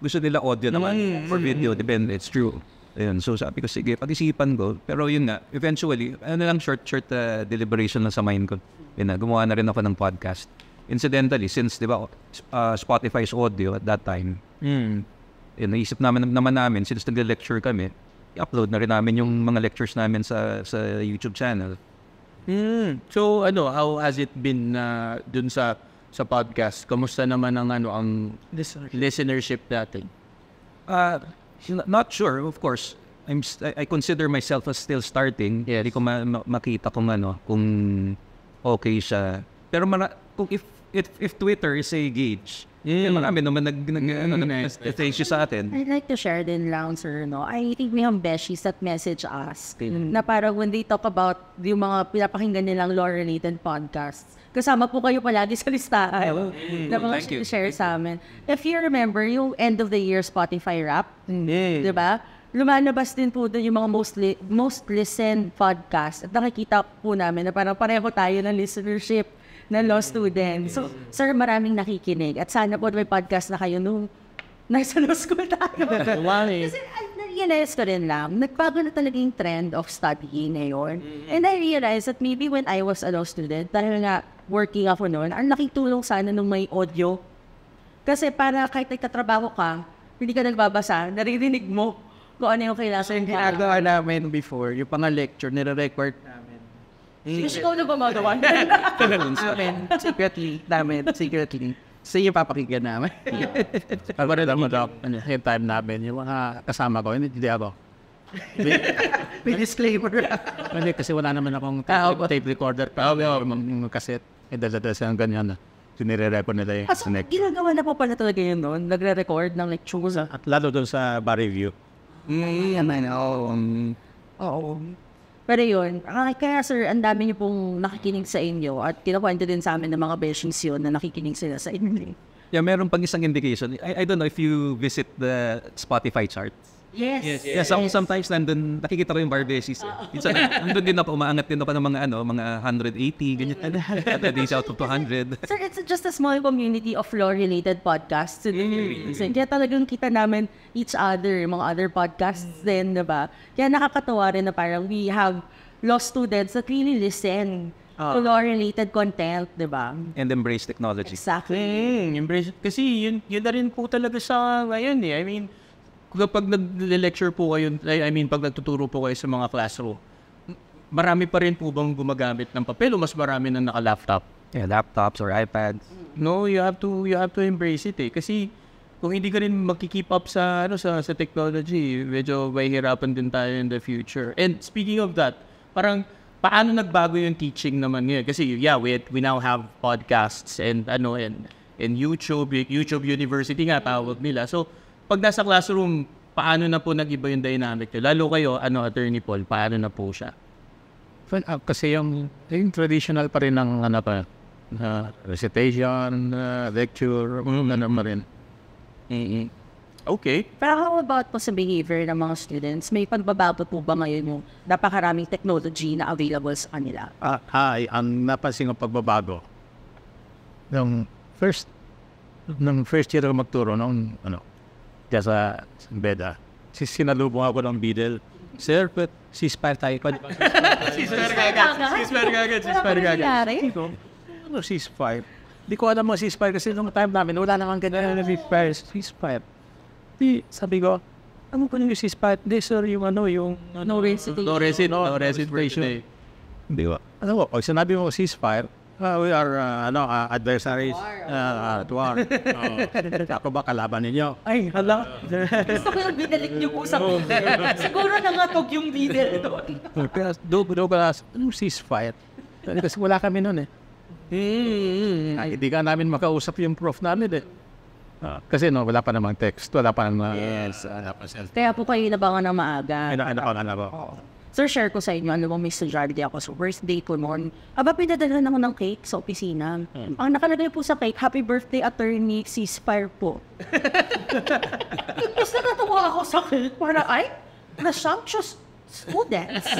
gusto nila audio naman mm-hmm. for video, depende, it's true. Ayun, so sabi ko, sige, pag-isipan ko. Pero yun nga, eventually, ano lang, short-short uh, deliberation lang sa mind ko. Yun na, gumawa na rin ako ng podcast. Incidentally, since, di ba, uh, Spotify's audio at that time, mm. yun, naisip namin naman namin, since nagle-lecture kami, i-upload na rin namin yung mga lectures namin sa sa YouTube channel. Mm. So, ano, how has it been uh, dun sa sa podcast? Kamusta naman ang ano ang listenership, listenership natin? Uh, not sure, of course. I'm I consider myself as still starting. Yes. Hindi ko ma- ma- makita kung ano, kung okay siya. Pero mara, kung if, if, if Twitter is a gauge, eh, Mm. Marami naman nag, nag mm. ano, nice. sa atin. I'd like to share din lang, sir, no? I think may have beshies that message us mm. na parang when they talk about yung mga pinapakinggan nilang law-related podcasts, kasama po kayo palagi sa listahan oh, mm. na mga share sa amin. If you remember, yung end of the year Spotify wrap, mm. di ba? lumalabas din po doon yung mga mostly, most listened podcast. At nakikita po namin na parang pareho tayo ng listenership na law student. So, sir, maraming nakikinig. At sana po may podcast na kayo nung nasa law school tayo. Kasi I ah, realize ko rin lang, nagbago na talaga yung trend of studying ngayon. Mm-hmm. And I realized that maybe when I was a law student, dahil nga working ako noon, ang laking tulong sana nung may audio. Kasi para kahit nagtatrabaho ka, hindi ka nagbabasa, naririnig mo kung ano yung kailangan. So, yung ginagawa namin before, yung pang lecture, nire-record namin. Kasi ikaw na gumagawa. Talagang Amen. amin. Secretly. Namin. Secretly. Kasi yung papakinggan namin. Alam mo rin naman, Doc, yung ano, time namin, yung mga kasama ko, hindi ako. May disclaimer. Hindi, kasi wala naman akong tape, ah, tape recorder pa. Oo, yung cassette. Eh, dala-dala ganyan. Ah. Sinire-record nila yung ah, so, ginagawa na po pala talaga yun noon? Nagre-record ng lecture? Sa, ah. At lalo doon sa bar review. Mm, naman, oo. Mm. Oo. Pero yun, ah, kaya sir, ang dami niyo pong nakikinig sa inyo at kinakwento din sa amin ng mga beshies yun na nakikinig sila sa inyo. Yeah, meron pang isang indication. I, I don't know if you visit the Spotify charts. Yes. Yes. yes. yes. Ako sometimes nandun, nakikita ko yung barbesis. Eh. Ah. Minsan, nandun din ako, umaangat din ako ng mga, ano, mga 180, ganyan. Mm. days out of 200. Sir, it's just a small community of law-related podcasts in the Philippines. Mm. Kaya talagang kita namin each other, mga other podcasts mm. din, di ba? Kaya nakakatawa rin na parang we have law students that really listen uh, to ah. law-related content, di ba? And embrace technology. Exactly. Mm, embrace, kasi yun, yun na rin po talaga sa ngayon eh. I mean, kapag nag-lecture po kayo, I mean, pag nagtuturo po kayo sa mga classroom, marami pa rin po bang gumagamit ng papel o mas marami na naka-laptop? Yeah, laptops or iPads. No, you have to you have to embrace it eh. Kasi kung hindi ka rin makikip up sa ano sa sa technology, medyo mahihirapan din tayo in the future. And speaking of that, parang paano nagbago yung teaching naman ngayon? Kasi yeah, we we now have podcasts and ano and and YouTube, YouTube University nga tawag nila. So pag nasa classroom, paano na po nag-iba yung dynamic nyo? Lalo kayo, ano, Attorney Paul, paano na po siya? Well, uh, kasi yung, yung traditional pa rin ng ano pa, uh, recitation, uh, lecture, mm-hmm. ano pa rin. Mm-hmm. Okay. Pero how about po sa behavior ng mga students? May pagbabago po ba ngayon yung napakaraming technology na available sa kanila? Uh, ah, ay, ang napansin ng pagbabago, nung first, nung first year ako magturo, nung ano, Diyan sa beda. Ah. Si sinalubong ako ng bidel. Sir, but ceasefire tayo pa. ceasefire kagad. Ceasefire kagad. Ceasefire kagad. Ano ceasefire? Hindi ko alam si ceasefire kasi nung time namin, wala namang ganyan na ceasefire. Ceasefire. Di, sabi ko, ano ko yung ceasefire? Hindi, sir, yung ano, yung... Ano, no recitation. No recitation. No recitation. Hindi ba? Ano ko, pag sinabi mo ceasefire, Uh, we are uh, ano, uh, adversaries. War, Uh, at war. Oo. Ako ba kalaban ninyo? Ay, hala. Gusto ko yung binalik niyo po sa leader. nga nangatog yung leader doon. Pero Doug Douglas, anong ceasefire? Kasi wala kami noon eh. Hmm. Ay, hindi ka namin makausap yung prof namin eh. Ah, kasi no, wala pa namang text, wala pa namang... Yes, ah, wala pa self. Kaya po kayo inabangan ng maaga. Ano, ano, ano, ano, ano, So, share ko sa inyo, ano bang may estudyante ako. So, birthday ko noon. Aba, pinadala naman ng cake sa opisina. Mm. Ang nakalagay po sa cake, Happy Birthday Attorney Ceasefire po. Tapos natatawa ako sa cake. Para, ay, nasumptuous students.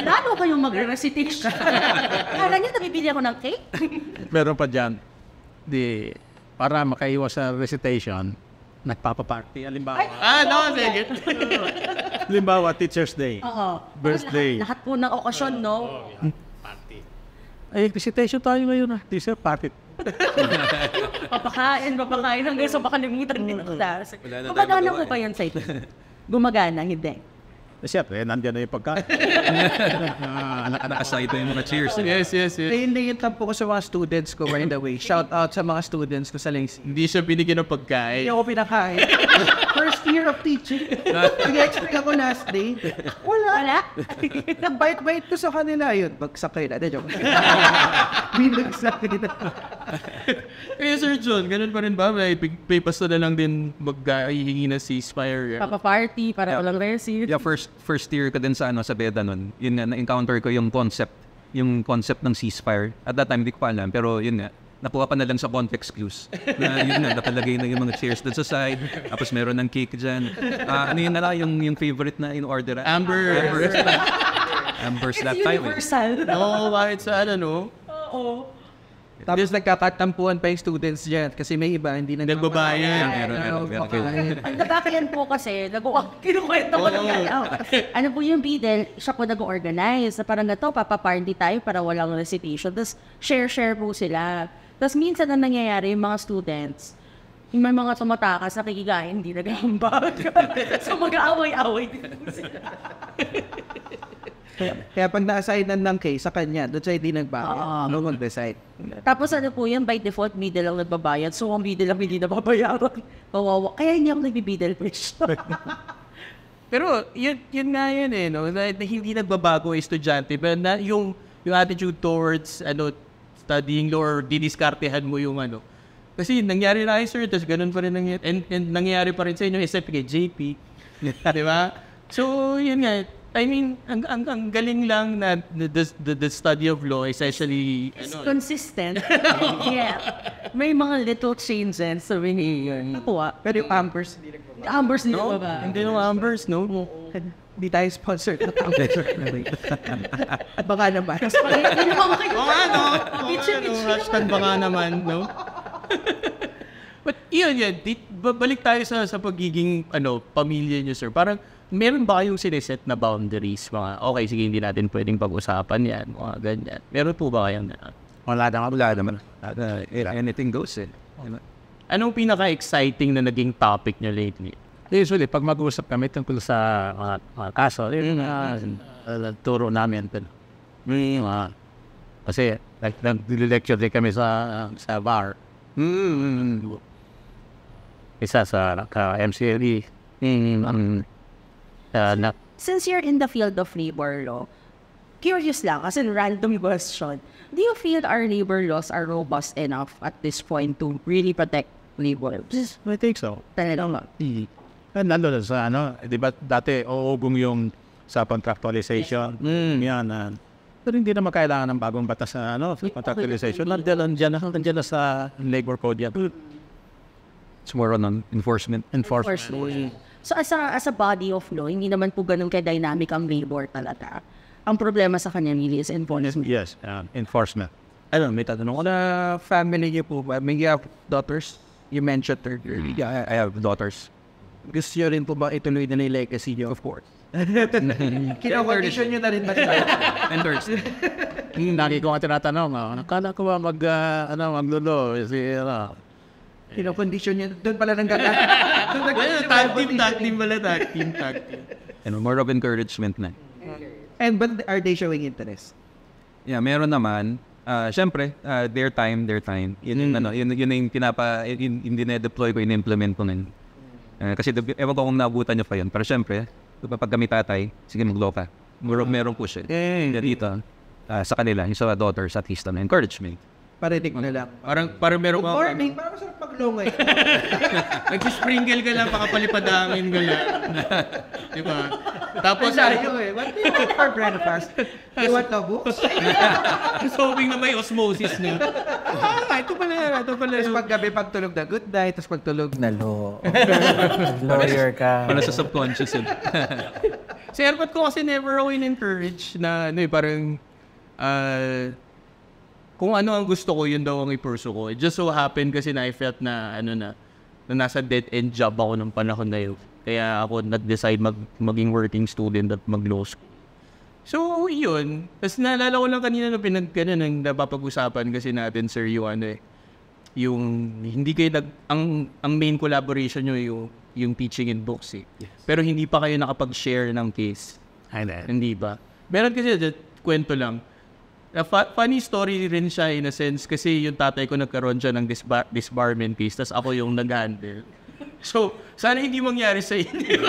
Lalo kayong mag-recitation. Kala niya, nabibili ako ng cake. Meron pa dyan. Di, para makaiwas sa recitation, nagpapaparty. Alimbawa. Ay, ah, no, sige. Limbawa, Teacher's Day. Oo. Birthday. Lahat, lahat po ng okasyon, no? Oo, yeah. Party. Eh, visitation tayo ngayon ah. Teacher, party. papakain, papakain hanggang sa makalimutan din ang class. Gumagana ko pa yan sa ito. Gumagana, hindi. Eh, siyempre, nandiyan na yung pagkain. Anak-anak sa ito yung mga cheers. Eh. yes, yes, yes. Nainingit eh, lang po ko sa mga students ko right away. Shout out sa mga students ko sa Lansing. Hindi siya binigyan ng pagkain. Hindi ako pinakain. First year of teaching. Nag-expect ako last day. Wala. Wala? Nag-bite-bite ko sa kanila. Yun, bagsak kayo na. De, joke. Bilag sa kanila. Kaya Sir John, ganun pa rin ba? May, may na lang din mag-ihingi na si Spire. Papa party para walang yeah. resi. Yeah, first first year ko din sa ano sa Beda noon, yun nga na-encounter ko yung concept, yung concept ng ceasefire. At that time hindi ko pa alam, pero yun nga nakuha pa na lang sa context clues. Na yun nga, nakalagay na yung mga chairs doon sa side. Tapos meron ng cake dyan. Uh, ano yun na lang, yung, yung favorite na in-order? Amber. Amber. Amber's that time. It's universal. Eh. No, it's, I don't know. Oo. Tapos nagkakatampuan pa yung students dyan kasi may iba hindi na Nagbabayan. Meron, meron, meron. Ang nabakayan po kasi, nag-uwag, kinukwento ko lang yan. Oh, ano po yung bidel, siya po nag-organize. Na parang ito, papaparty tayo para walang recitation. Tapos share-share po sila. Tapos minsan na nangyayari yung mga students, yung may mga tumatakas na kikigain, hindi nagahambag. so mag aaway away din po sila kaya, pag na-assignan ng case sa kanya, doon siya hindi nagbayad. Oo. No decide. Tapos ano po yan, by default, middle lang nagbabayad. So, ang bida lang hindi nababayaran. Kawawa. Kaya hindi ako nagbibidal fish. Pero, yun, yun nga yun eh, no? Na, na hindi nagbabago yung estudyante. Pero na, yung, yung attitude towards, ano, studying law or didiskartehan mo yung ano. Kasi nangyari na sir, tapos ganun pa rin nangyari. And, and nangyari pa rin sa inyo, except kay JP. di ba? So, yun nga, I mean, ang, ang, ang galing lang na the, the, the study of law is actually... It's ano, consistent. yeah. May mga little changes sa behavior. Nakuha. Pero yung Ambers, hindi nagbaba. Ambers, hindi no, nagbaba. Hindi yung Ambers, no? Hindi tayo sponsored ng Ambers. At baka naman. Hindi mo kayo. Oo nga, no? Hashtag baka naman, no? But yun, yun. Balik tayo sa, sa pagiging ano, pamilya niyo, sir. Parang, meron ba kayong siniset na boundaries? Mga, okay, sige, hindi natin pwedeng pag-usapan yan, mga ganyan. Meron po ba kayong na? Wala naman. Wala naman. Eh, anything goes eh. Okay. Anong pinaka-exciting na naging topic nyo lately? Usually, pag mag-uusap kami tungkol sa mga, mga kaso, yun mm-hmm. na uh, turo namin. Pero, mm. uh, kasi, like, nag-lecture din kami sa, uh, sa bar. Mm. Isa sa uh, MCLE. Mm. Um, Uh, na... Since you're in the field of labor law, curious lang, kasi random question, do you feel our labor laws are robust enough at this point to really protect labor? I think so. Talaga nga. Mm-hmm. Eh, And sa ano, eh, di ba dati uugong yung sa contractualization, mm. mm. yan. Uh, pero hindi naman kailangan ng bagong batas sa ano, sa contractualization. Nandiyan, nandiyan, nandiyan na sa labor code yan. It's more on enforcement. Enforcement. enforcement. So as a, as a body of law, hindi naman po ganun ka-dynamic ang labor talaga. Ang problema sa kanya really is enforcement. Yes, uh, enforcement. Ano, may tatanong ko na family niyo po ba? May you have daughters? You mentioned third year. Mm. Yeah, I have daughters. Gusto niyo rin po ba ituloy na yung legacy niyo? Of course. Kinakondisyon niyo na rin ba sila? And third. Lagi ko nga tinatanong, oh, ah, kala ko ba mag, uh, ano, maglulo? Si, ano, condition niya. Doon pala nang gata. Doon nag tag team, tag team pala, tag team, tag team. And more of encouragement na. And but are they showing interest? Yeah, meron naman. Uh, ah, Siyempre, uh, ah, their time, their time. Yun yung, mm. ano, yun, yun yung pinapa, yun, yun na-deploy ko, in-implement ko nun. Uh, kasi ewan ko kung naabutan nyo pa yun. Pero syempre, pag kami tatay, sige magloka. Meron, merong push it. Eh, dito, uh, sa kanila, yung sa daughters, at least, ano, encouragement. Parinig mo na lang. Parang, parang meron Good morning, parang masarap maglong Nag-sprinkle ka lang, pakapalipadangin ka lang. Di ba? Tapos, ah, Ay, ano eh. What do you want for breakfast? You want no books? so, hoping na may osmosis na. ah, ito pala, ito pala. Tapos paggabi, pagtulog na good night, tapos pagtulog na law. Lawyer ka. Para sa subconscious yun. sa airport ko kasi never always encourage na, no, eh, parang, uh, kung ano ang gusto ko, yun daw ang ipurso ko. It just so happened kasi na I felt na, ano na, na nasa dead end job ako nung panahon na yun. Kaya ako nag-decide mag, maging working student at mag-law school. So, yun. Tapos naalala ko lang kanina na pinag, ano, nang napapag-usapan kasi natin, sir, yung ano eh, yung hindi kayo nag ang ang main collaboration niyo yung yung teaching in books eh. Yes. Pero hindi pa kayo nakapag-share ng case. Ay, Hindi ba? Meron kasi kwento lang Uh, fa- funny story rin siya in a sense kasi yung tatay ko nagkaroon siya ng disbar- disbarment case tapos ako yung nag-handle. So, sana hindi mangyari sa inyo.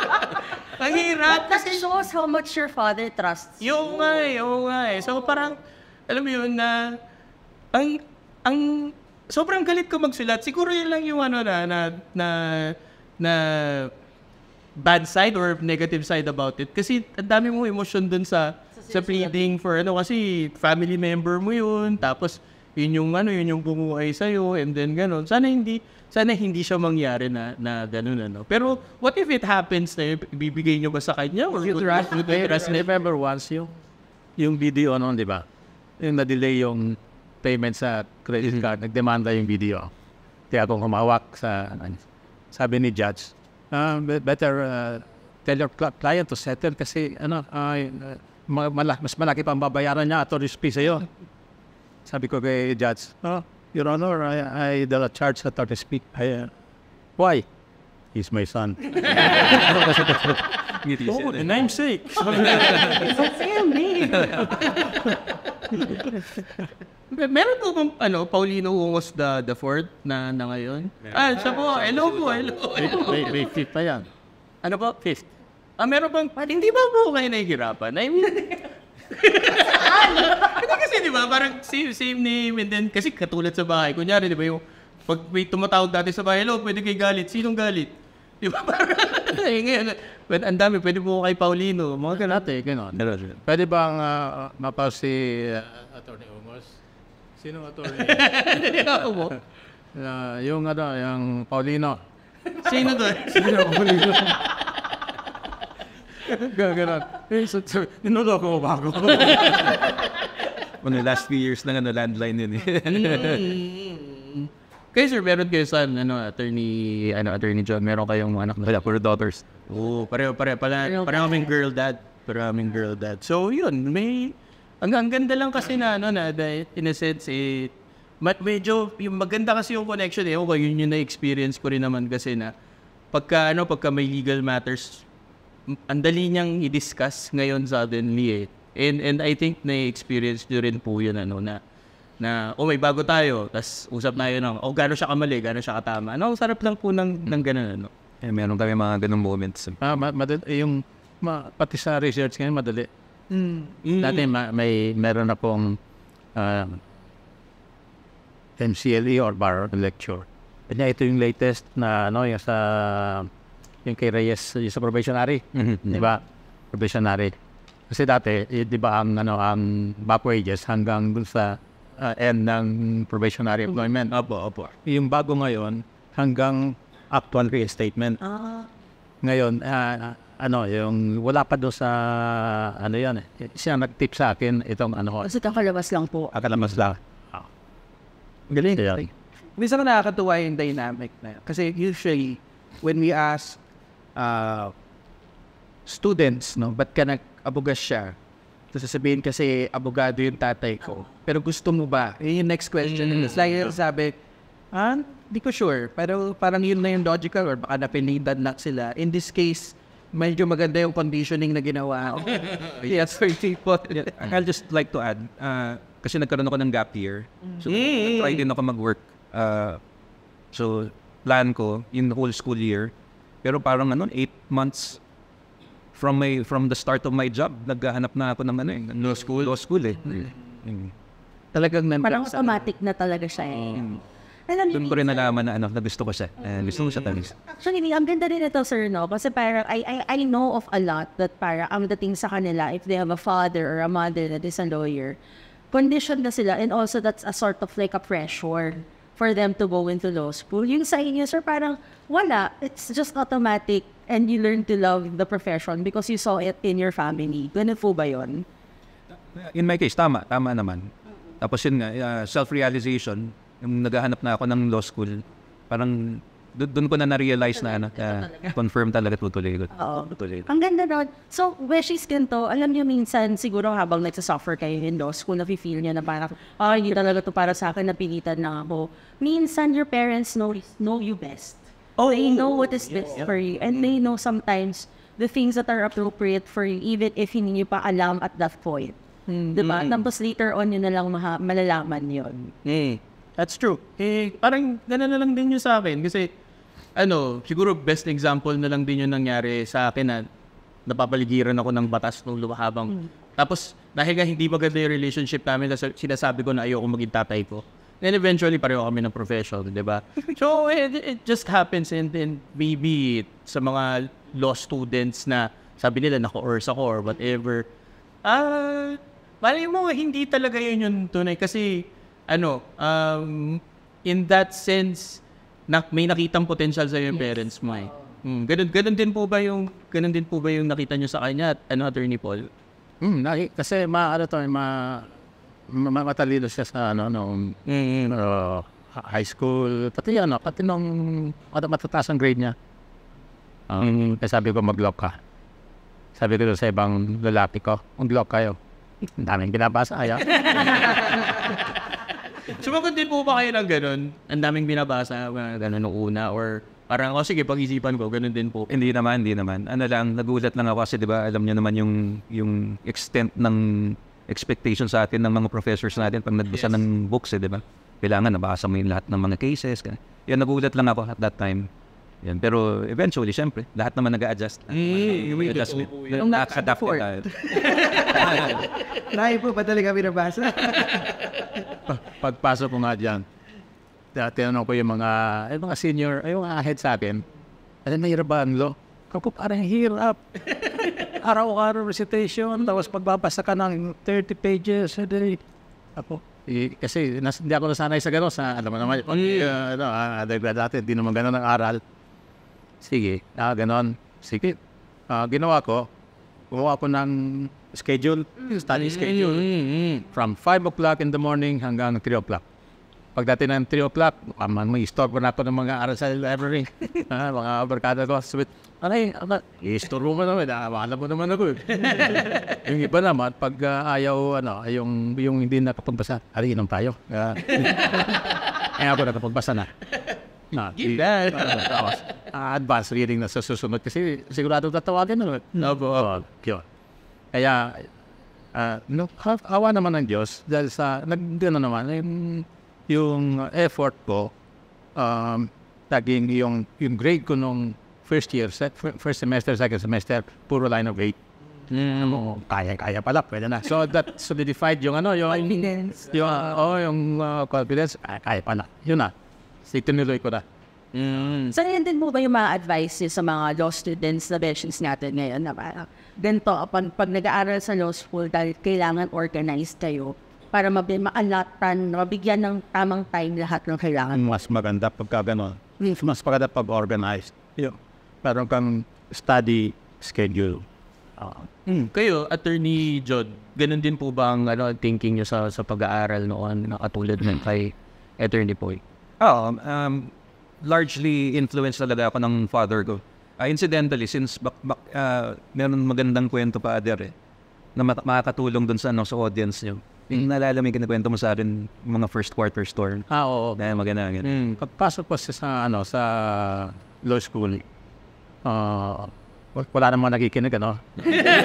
Ang hirap. But that shows how much your father trusts Yung nga eh, yung nga eh. So parang, alam mo yun na, ang, ang, sobrang galit ko magsulat. Siguro yun lang yung ano na, na, na, na bad side or negative side about it. Kasi ang dami mong emotion dun sa, sa pleading for ano kasi family member mo yun tapos yun yung ano yun yung bumuhay sa iyo and then ganun sana hindi sana hindi siya mangyari na na ganun ano pero what if it happens na bibigay niyo ba sa kanya or you trust you trust remember once you yung video ano di ba yung na-delay yung payment sa credit mm-hmm. card nagdemanda yung video kaya akong humawak sa ano, sabi ni judge uh, better uh, tell your client to settle kasi ano uh, mala, mas malaki pa ang babayaran niya attorney's fee sa Sabi ko kay judge, oh, Your Honor, I, I the charge attorney's fee. I, uh, why? He's my son. Ano kasi Oh, the namesake. It's him, me. Meron po bang, ano, Paulino, who was the, the fourth na, na ngayon? Ah, siya po. Hello po, hello. Wait, may, may fifth pa yan. Ano po? Fifth. Ah, meron bang, pwede, hindi ba po kayo nahihirapan? I mean, Hindi kasi, di ba, parang same, same name and then, kasi katulad sa bahay. Kunyari, di ba, yung, pag may tumatawag dati sa bahay, hello, pwede kayo galit. Sinong galit? Di ba, parang, eh, ngayon, pwede, ang dami, pwede po kay Paulino, mga ganat eh, ganon. Pwede bang uh, ah, mapaw si uh, Attorney Umos? Sinong Attorney? Ako Uh, yung ano, yung Paulino. Sino to? Sino Paulino? Ganon. Eh, so, so, niloloko mo ba ako? Ano, last few years na ano, landline yun eh. Mm. sir, meron kayo sa ano, attorney, ano, attorney John, meron kayong mga anak na wala, puro daughters. Oo, pareho, pareho, pala, pareho kaming girl dad. Pareho kaming girl dad. So, yun, may, ang, ang ganda lang kasi na, ano, na, na in a sense, eh, mat, medyo, yung maganda kasi yung connection eh, okay, yun yung na-experience ko rin naman kasi na, pagka, ano, pagka may legal matters, ang dali niyang i-discuss ngayon suddenly eh. And, and I think na-experience nyo rin po yun ano, na, na oh may bago tayo, tapos usap na yun, oh gano'n siya kamali, gano'n siya katama. Ano, sarap lang po ng, ng ganun ano. Eh, meron kami mga ganun moments. Ah, ma- madali, eh, yung ma- pati sa research ngayon, madali. Mm. mm. Dati ma- may meron akong uh, ah, MCLE or bar lecture. Kanya ito yung latest na ano yung sa yung kay Reyes, yung sa probationary. Mm-hmm. Di ba? Probationary. Kasi dati, eh, di ba ang, ano, ang back wages hanggang dun sa uh, end ng probationary mm-hmm. employment. Opo, opo. Yung bago ngayon, hanggang actual reinstatement. Ah. Ngayon, uh, ano, yung wala pa doon sa, ano yan, eh. siya nag-tip sa akin itong ano. Kasi kakalabas lang po. Kakalabas lang. Oh. Galing. Yeah. Minsan nakakatuwa yung dynamic na yun. Kasi usually, when we ask uh, students, no? Ba't ka nag-abogas siya? Tapos sasabihin kasi abogado yung tatay ko. Pero gusto mo ba? Yun yung next question. Mm-hmm. It's like sabi, ah, ko sure. Pero parang yun na yung logical or baka napilidan lang sila. In this case, medyo maganda yung conditioning na ginawa. yes, for people. I'll just like to add, uh, kasi nagkaroon ako ng gap year. So, mm try din ako mag-work. Uh, so, plan ko, yung whole school year, pero parang ano, 8 months from my from the start of my job, naghahanap na ako ng ano eh. Law school? Law school eh. Mm. mm. Talagang nan- Parang automatic na talaga siya eh. Mm. Alam, Doon ko rin nalaman na ano, na gusto ko siya. Uh, gusto ko siya tamis. Actually, ang ganda rin ito, sir, no? Kasi parang, I, I, I know of a lot that para ang dating sa kanila, if they have a father or a mother that is a lawyer, condition na sila and also that's a sort of like a pressure for them to go into law school. Yung sa inyo, sir, parang wala. It's just automatic and you learn to love the profession because you saw it in your family. Ganun po ba yun? In my case, tama. Tama naman. Tapos yun nga, uh, self-realization, Yung naghahanap na ako ng law school, parang doon ko na na-realize na ano, na confirm talaga tutuloy ko. Oo. Tutuloy. Ang ganda nun. So, wishes to, alam niyo minsan, siguro habang nagsasuffer kayo in law school, nafe-feel niya na parang, oh, hindi talaga to para sa akin, napilitan na ako. Minsan, your parents know, know you best. Oh, they oh, know what is best yeah. for you. And they know sometimes the things that are appropriate for you, even if hindi niyo pa alam at that point. Mm-hmm. Diba? Tapos later on, yun na lang malalaman yun. Mm. That's true. Eh, parang ganun na lang din yun sa akin. Kasi ano, siguro best example na lang din yung nangyari sa akin na napapaligiran ako ng batas nung lumahabang. Mm. Tapos, dahil nga hindi maganda yung relationship namin, sinasabi ko na ayoko maging tatay ko. Then eventually, pareho kami ng professional, di ba? so, it, it just happens and then maybe sa mga law students na sabi nila nako or ako or whatever. Ah, uh, malay mo, hindi talaga yun yung tunay. Kasi, ano, um, in that sense, na, may nakitang potential sa yung yes. parents mo eh. Mm, ganun, ganun din po ba yung ganun din po ba yung nakita niyo sa kanya at ano attorney Paul? Mm, na, eh, kasi ma ano to, eh, ma, ma matalino siya sa ano no, mm, mm-hmm. uh, high school, pati ano, pati nung matataas ang grade niya. Um, mm. sabi ko mag-lock ka. Sabi ko sa ibang lalaki ko, mag-lock kayo. Ang daming binabasa, ayaw. Sumagot din po ba kayo ng ganun? Ang daming binabasa na ganun nung una or parang, oh sige, pag-isipan ko, ganun din po. Hindi naman, hindi naman. Ano lang, nagulat lang ako kasi di ba alam niyo naman yung, yung extent ng expectation sa atin ng mga professors natin pag nagbasa yes. ng books, eh, di ba? Kailangan nabasa mo yung lahat ng mga cases. Yan, nagulat lang ako at that time yan. Pero eventually, syempre, lahat naman nag-a-adjust. Mm, may adjustment. Nung nakaka-adapt tayo. Lahi po pa talaga binabasa. Pag, pagpasok ko nga dyan, tinanong ko yung mga, eh, mga senior, ay, yung mga head sa akin, ano mahirap ba ang law? Kako, parang hirap. Araw-araw recitation, tapos pagbabasa ka ng 30 pages a day. Ako, eh, kasi nas, hindi ako nasanay sa gano'n, sa, alam mo naman, mm. uh, ano, ah, undergrad dati, hindi naman gano'n ang aral. Sige. Ah, ganon. Sige. Ah, ginawa ko, gumawa ko ng schedule, mm. study mm, schedule. Mm, From 5 o'clock in the morning hanggang 3 o'clock. Pagdating ng 3 o'clock, aman ah, may store na ako ng mga aral library. ah, mga barkada ko. Sweet. Aray, ano, eh, i mo naman. Ah, wala mo naman ako. eh. yung iba naman, pag ah, ayaw, ano, yung, yung hindi nakapagbasa, aray, inom tayo. Ah. eh ako nakapagbasa na na. Give e- that. Tapos, uh, ah, advanced reading na sa susunod kasi sigurado tatawagan na. No, po. Uh, yun. Kaya, uh, ah, no, awa naman ng Diyos dahil sa, nag, naman, yung, yung effort ko, um, naging yung, yung grade ko nung first year, set, first semester, second semester, puro line of eight. Mm, oh, kaya kaya pala, pwede na. So that solidified yung ano, yung confidence. Yung, oh, yung uh, confidence, kaya, kaya pala. Yun na. Say, itinuloy ko na. Mm. So, yan din mo ba yung mga advice niyo sa mga law students na bessions natin ngayon na parang to, pag, pag nag-aaral sa law school, dahil kailangan organized kayo para mab- maalatan, mabigyan ng tamang time lahat ng kailangan. Mas maganda pagka gano'n. Mas maganda pag-organized. Yeah. Parang kang study schedule. Uh, mm. Kayo, Attorney John, ganun din po ba ang ano, thinking niyo sa, sa pag-aaral noon na katulad ng mm. kay Attorney Poy? Oo, ah, um, um, largely influenced talaga ako ng father ko. Uh, incidentally, since bak, bak, uh, meron magandang kwento pa there eh, na mat- makakatulong dun sa, ano, sa audience niyo. Yung mm. naalala mo yung kinakwento mo sa akin, mga first quarter storm. Ah, oo. Dahil maganda. Mm. Pagpasok ko sa, ano, sa law school, uh, wala naman nakikinig, ano?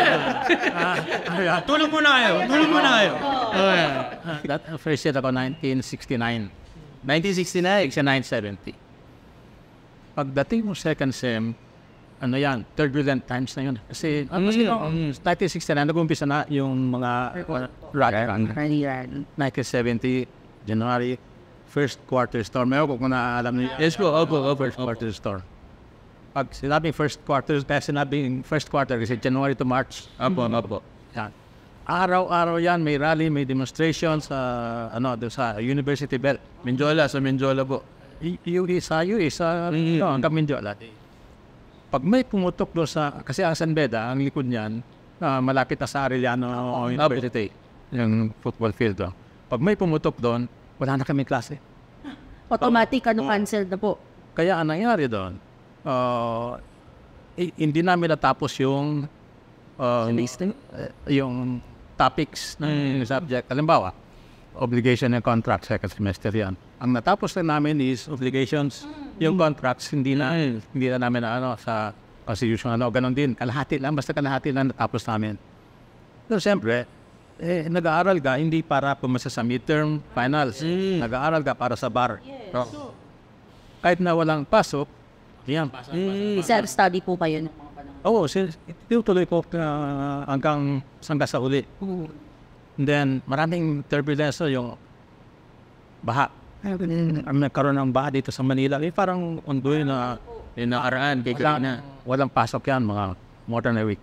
ah, ay, tulong mo na kayo! Tulong mo na kayo! Oh, yeah. That first year ako, 1969. 1969, sa 970. Pagdating mo second SEM, ano yan, turbulent times na yun. Kasi, mm, kasi no, mm, 1969, nag-umpisa na yung mga uh, rock run. 1970, January, first quarter storm. Meron kung naaalam niyo. Yes po, opo, opo, first quarter storm. Pag sinabing first quarter, kasi sinabing first quarter kasi January to March. Opo, opo. Araw-araw yan, may rally, may demonstration sa, ano, sa University Belt. Minjola, sa Minjola po. Yuri sa Yuri, sa mm-hmm. no, hanggang Mindiola. Pag may pumutok doon sa, kasi ang San Beda, ang likod niyan, uh, malapit na sa Arellano ah, University, ah, yung football field. Oh. Pag may pumutok doon, wala na kami klase. Automatic, ano, cancel na po. Kaya ang nangyari doon, uh, hindi namin natapos yung uh, yung topics ng subject. Halimbawa, obligation and contract, second semester yan. Ang natapos na namin is obligations. Yung contracts, hindi na, hindi na namin ano, sa constitution, ano, ganun din. Kalahati lang, basta kalahati lang natapos namin. Pero siyempre, eh, nag-aaral ka hindi para pumasa sa midterm finals. Mm. Nag-aaral ka para sa bar. Yes. So, kahit na walang pasok, yan. Pasok, pasok, mm. pasok. Self-study po pa yun. Oo, oh, si, tinutuloy ko uh, hanggang hanggang sa uli. And then, maraming turbulence ah, yung baha. Ang nagkaroon ng baha dito sa Manila, eh, parang undoy na inaaraan. Wala, na. Walang pasok yan, mga more than a week.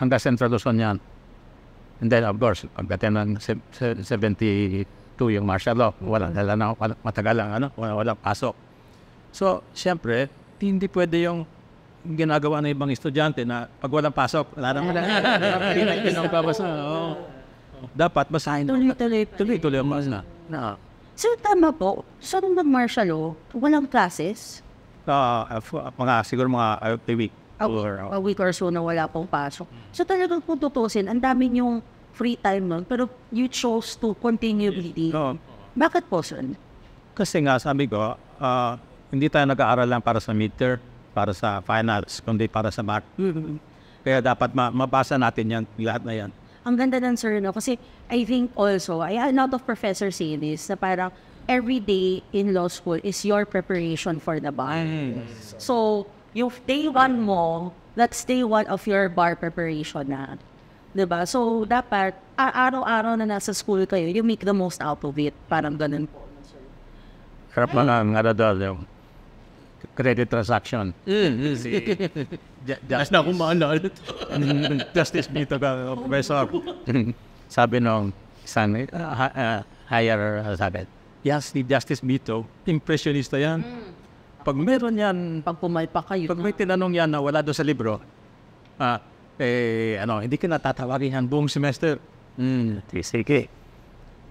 Hanggang Central Luzon yan. And then, of course, pagdating ng 72 yung martial law, wala, wala na, wala, matagal lang, ano, wala, walang pasok. So, siyempre, hindi pwede yung ginagawa ng ibang estudyante na pag walang pasok, wala nang wala. Hindi na magbabasa. Oo. Dapat basahin. Tuloy-tuloy. Tuloy-tuloy ang basa. Na. So tama po, so nung nag-martial law, walang classes? Uh, mga, siguro mga uh, a week. A, or, a week or so na wala pong pasok. So talaga kung tutusin, ang dami niyong free time nun, pero you chose to continuity. No. Bakit po, sir? Kasi nga, sabi ko, uh, hindi tayo nag-aaral lang para sa midterm para sa finals, kundi para sa back. Kaya dapat ma- mabasa natin yan, lahat na yan. Ang ganda din sir, no? Kasi I think also, I, a lot of professors say this, na parang every day in law school is your preparation for the bar. So, yung day one mo, that's day one of your bar preparation na. 'di ba? So dapat a- araw-araw na nasa school kayo, you make the most out of it. Parang ganun po. Sarap na nga, nga dadal credit transaction. Mm, Nas mm, na akong maalala Justice dito ka, uh, professor. sabi nung isang uh, uh, higher uh, sabi, yes, ni Justice Mito, impressionista yan. Mm. Pag meron yan, pag pumaypa kayo, pag may tinanong yan na wala doon sa libro, ah, eh, ano, hindi ka natatawagin yan buong semester. Mm. Sige.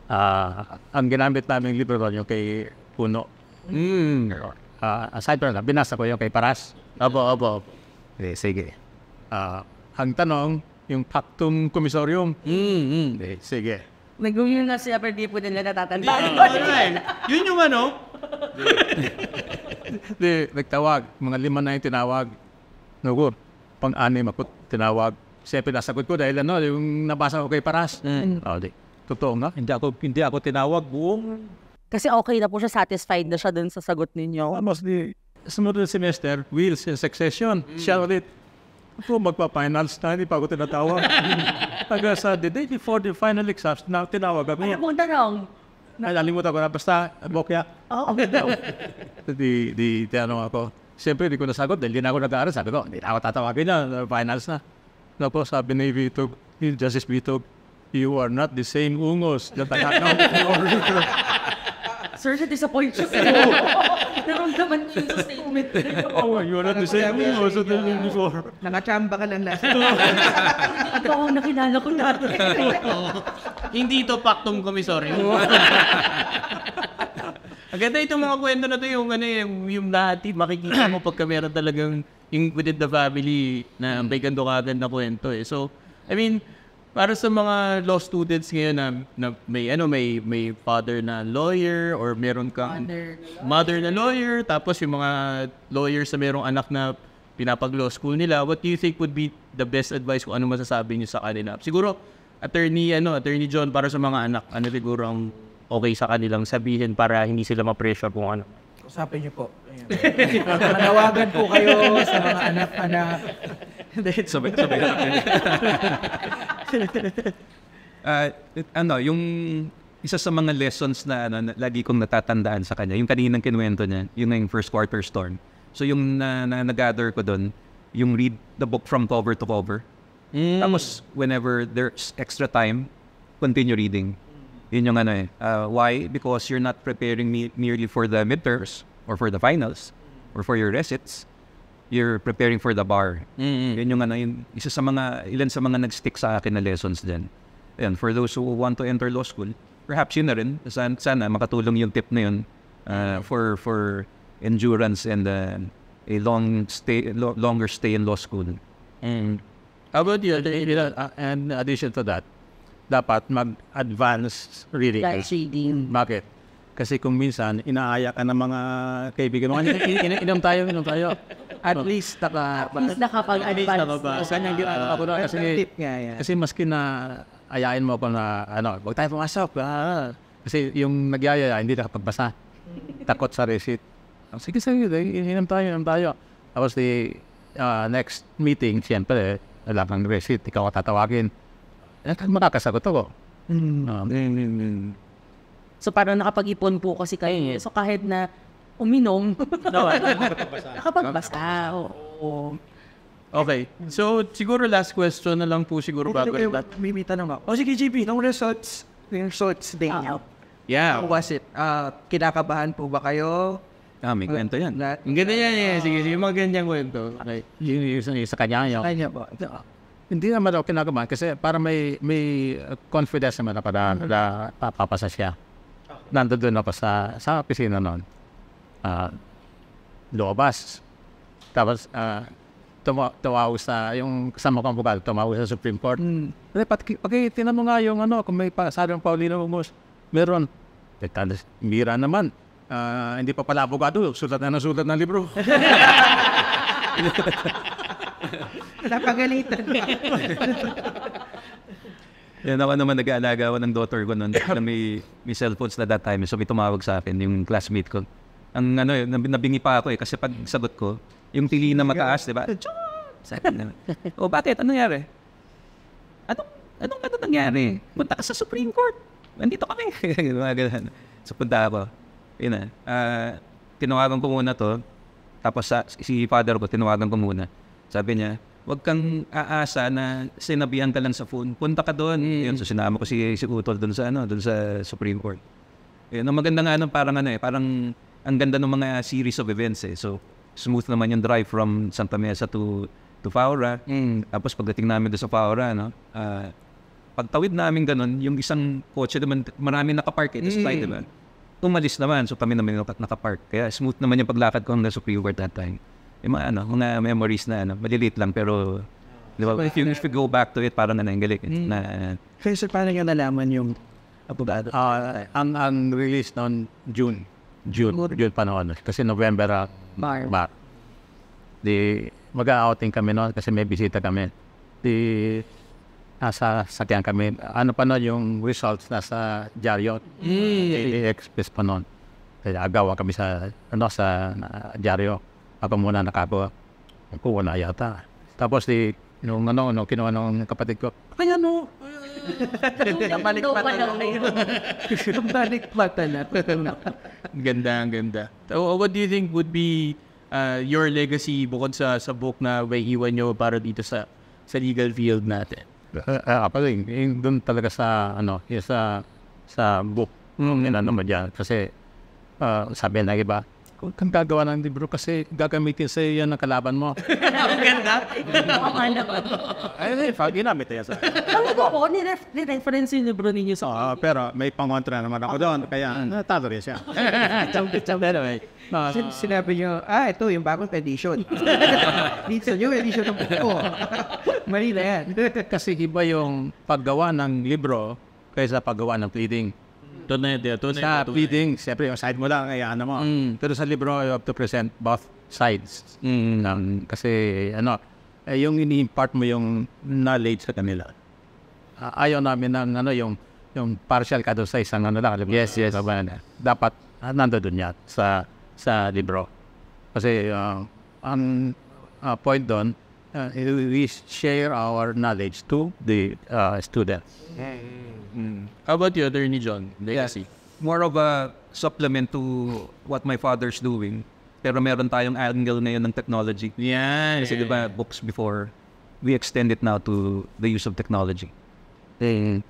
Ah, ang ginamit namin libro doon yung kay Puno. Mm. Uh, aside from that, binasa ko yung kay Paras. Opo, opo, opo. Eh, sige. Uh, ang tanong, yung pactum commissorium. Mm, mm. Eh, sige. Nag-umil na siya, pero di po nila natatandaan. Oh, right. Yun yung ano? di, nagtawag. Mga lima na yung tinawag. Nugur, pang-anim ako tinawag. Siyempre, nasagot ko dahil ano, yung nabasa ko kay Paras. Mm. Oh, di. Totoo nga, hindi ako, hindi ako tinawag buong kasi okay na po siya, satisfied na siya dun sa sagot ninyo. Almost ah, the sunod na semester, wheels in succession. Mm. Siya ulit. Ako magpa-finals na, hindi pa ako tinatawa. Taga sa the day before the final exams, na, tinawag ako. Ano mong Na, Nalalimutan ko na, basta bokya. Ano oh, ah, okay. di, di, di, ano ako. Siyempre, hindi ko nasagot dahil hindi na ako nag-aaral. Sabi ko, hindi na ako tatawagin na, finals na. Tapos ano sabi ni Vitog, Justice Vito, you are not the same ungos. Natangak na ako. Sir, na-disappoint siya sa'yo. Naramdaman niyo yun sa statement Oh, you are not hmm, the same me also the Nakachamba ka lang last Ito ang nakilala ko dati. Hindi ito pactum kami, sorry. Ang itong mga kwento na to yung ano eh, yung, yung lahat makikita mo pagka meron talagang yung within the family na may kandukagan na kwento eh. So, I mean, para sa mga law students ngayon na, na may ano may may father na lawyer or meron kang mother, mother na lawyer tapos yung mga lawyer sa merong anak na pinapag law school nila what do you think would be the best advice kung ano masasabi niyo sa kanila siguro attorney ano attorney John para sa mga anak ano siguro ang okay sa kanilang sabihin para hindi sila ma-pressure kung ano usapin niyo po Manawagan po kayo sa mga anak na sabay, sabay harap yun. uh, it, ano, yung isa sa mga lessons na, ano, na lagi kong natatandaan sa kanya, yung kaninang kinuwento niya, yung ngayong first quarter storm. So yung na, na, na ko doon, yung read the book from cover to cover. Mm. Tapos whenever there's extra time, continue reading. Yun yung ano eh. Uh, why? Because you're not preparing me merely for the midterms or for the finals or for your resits you're preparing for the bar. Mm-hmm. Yun yung ano, yung isa sa mga, ilan sa mga nag-stick sa akin na lessons din. And for those who want to enter law school, perhaps yun na rin. Sana, sana makatulong yung tip na yun uh, for, for endurance and uh, a long stay, lo- longer stay in law school. Mm. How about you? Uh, and addition to that, dapat mag-advance reading. Like reading. Bakit? Kasi kung minsan, inaaya ka ng mga kaibigan mo. Kanya, in- in- inom tayo, inom tayo. At least naka... At least nakapag-advance. At least Kanyang ginagawa ko na. Kasi, tip nga yan. kasi maski na ayain mo ako na, ano, huwag tayo pumasok. Ah. Kasi yung nagyayaya, hindi nakapagbasa. Takot sa receipt. Sige, sige, inom tayo, inom tayo. Tapos the uh, ah, next meeting, siyempre, wala kang receipt, ikaw ang tatawagin. Eh, makakasagot ako. Mm. Um, mm, mm, mm. So parang nakapag-ipon po kasi kayo. Yeah. So kahit na uminom, no, nakapagbasa. Oo. Oh, Okay. So siguro last question na lang po siguro bago. Okay, okay, may, may tanong ako. Oh, sige JP, ng results, ng results din. uh, ah, oh. Yeah. How was it? Uh, kinakabahan po ba kayo? Ah, may kwento yan. That, ang ganda yan, eh. Sige, sige, mga ganyang kwento. Okay. Yung, yung, yung sa kanya niyo. Kanya po. Ah, hindi naman ako kinakabahan kasi para may may confidence naman na para mm-hmm. na papapasa siya nandoon ako sa, sa opisina noon. Uh, ah, lumabas. Tapos, uh, ah, tuma- tumaw sa, yung kasama kong abogado, tumaw sa Supreme Court. Mm. Pati, pati, pati tinan mo nga yung ano, kung may pasado ng Paulino Mungos, meron. Tetalis, eh, mira naman. Uh, hindi pa pala abogado, sulat na ng sulat ng libro. Napagalitan. Yan ako naman nag-aalaga ako ng daughter ko noon. na may, may cellphones na that time. So may tumawag sa akin yung classmate ko. Ang ano, yun, eh, nabingi pa ako eh. Kasi pag sagot ko, yung tili na mataas, di ba? Sabi na, o oh, bakit? Ano nangyari? Anong, anong ano nangyari? Punta ka sa Supreme Court. Nandito kami. Mga ganun. So punta ako. Yun na. Uh, tinawagan ko muna to. Tapos sa, si father ko, tinawagan ko muna. Sabi niya, Huwag kang aasa na sinabihan ka lang sa phone. Punta ka doon. Mm. Yun, so sinama ko si, si Utol doon sa, ano, doon sa Supreme Court. Yun, ang maganda nga ano, parang ano eh, parang ang ganda ng mga series of events eh. So, smooth naman yung drive from Santa Mesa to to Faura. Mm. Tapos pagdating namin doon sa Faura, no, uh, ah, pagtawid namin ganun, yung isang kotse naman, marami nakapark eh, mm. slide, diba? Tumalis naman, so kami naman yung nakapark. Kaya smooth naman yung paglakad ko hanggang Supreme Court that time. Yung mga, ano, mga memories na ano, maliliit lang pero Di ba? If you, if you go back to it, parang nanangalik. Mm. Na, uh, Kaya sir, paano nyo nalaman yung abogado? Uh, ang, ang release noon, June. June. Good. June pa noon. Kasi November, uh, Bar. Bar. Di, mag-outing kami noon kasi may bisita kami. Di, nasa sakyan kami. Ano pa noon yung results nasa dyaryo? Mm. AAX pa noon. Kaya agawa kami sa, ano, sa uh, dyaryo. Papa muna nakapo. Ako, wala yata. Tapos di, nung ano, ano kinuha ng kapatid ko, kaya no, Nabalik pa Nabalik pa Ganda, ang ganda. So, what do you think would be uh, your legacy bukod sa sa book na wahiwan nyo para dito sa sa legal field natin? Ah, uh, uh, yung, yung doon talaga sa ano, eh, sa sa book. Mm, ano naman diyan kasi uh, sabi na iba, huwag kang gagawa ng libro kasi gagamitin sa yan ang kalaban mo. Ang ganda. Tama naman. Ay, hindi. pag ginamit yan sa Alam mo po, ni-reference yung libro ninyo sa Oo, ah, pero may pangontra naman ako doon, kaya ah. natalo rin siya. Pero anyway, no, ah. Sin- sinabi nyo, ah, ito yung bagong edition. Dito, new edition ng buko. Mali na yan. kasi iba yung paggawa ng libro kaysa paggawa ng pleading. Doon na yun. Doon na Sa yun. pleading, siyempre yung side mo lang, ay eh, ano mo. Mm. Pero sa libro, you have to present both sides. Mm. Um, kasi ano, eh, yung ini-impart mo yung knowledge sa kanila. Uh, ayaw namin ng ano, yung yung partial ka doon sa isang ano lang. Libro. Yes, yes. Kaban, dapat uh, ah, nandoon yan sa sa libro. Kasi uh, ang uh, point doon, uh, we share our knowledge to the uh, students. Mm-hmm. Mm. How about you, Attorney John? Legacy? More of a supplement to what my father's doing. Pero meron tayong angle na yun ng technology. Yan. Kasi di ba, books before, we extend it now to the use of technology. Mm.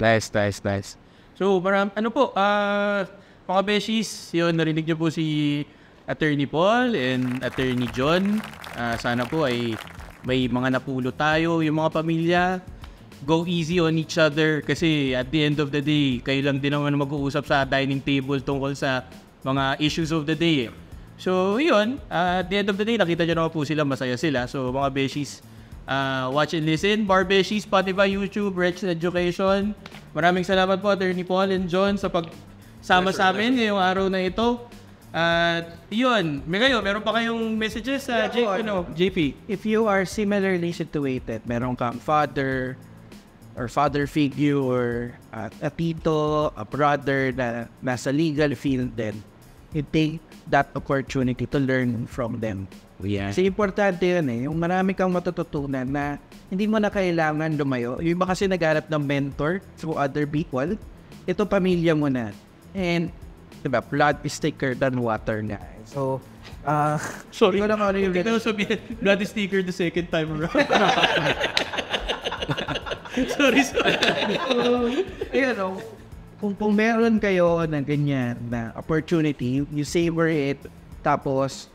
Nice, nice, nice. So, maram, ano po, uh, mga beshies, yun, narinig niyo po si Attorney Paul and Attorney John. Uh, sana po ay may mga napulo tayo, yung mga pamilya, go easy on each other kasi at the end of the day, kayo lang din naman mag-uusap sa dining table tungkol sa mga issues of the day. Eh. So, yun, uh, at the end of the day, nakita nyo naman po sila, masaya sila. So, mga beshies, uh, ah, watch and listen. Bar Spotify, YouTube, Rich Education. Maraming salamat po, Attorney Paul and John, sa pagsama sa amin ngayong araw na ito. At yun, may kayo, meron pa kayong messages sa J- oh. ano, JP? If you are similarly situated, meron kang father or father figure or uh, a tito, a brother na nasa legal field din, you take that opportunity to learn from them. Oh, yeah. Kasi importante yun eh. Yung marami kang matututunan na hindi mo na kailangan lumayo. Yung iba kasi naghanap ng mentor through other people, ito pamilya mo na. And di ba, blood is thicker than water na. So, uh, Sorry. Hindi ko lang ano yung... Hindi sabihin, blood is thicker the second time around. sorry, sorry. so, you know, kung, kung meron kayo ng ganyan na opportunity, you savor it, tapos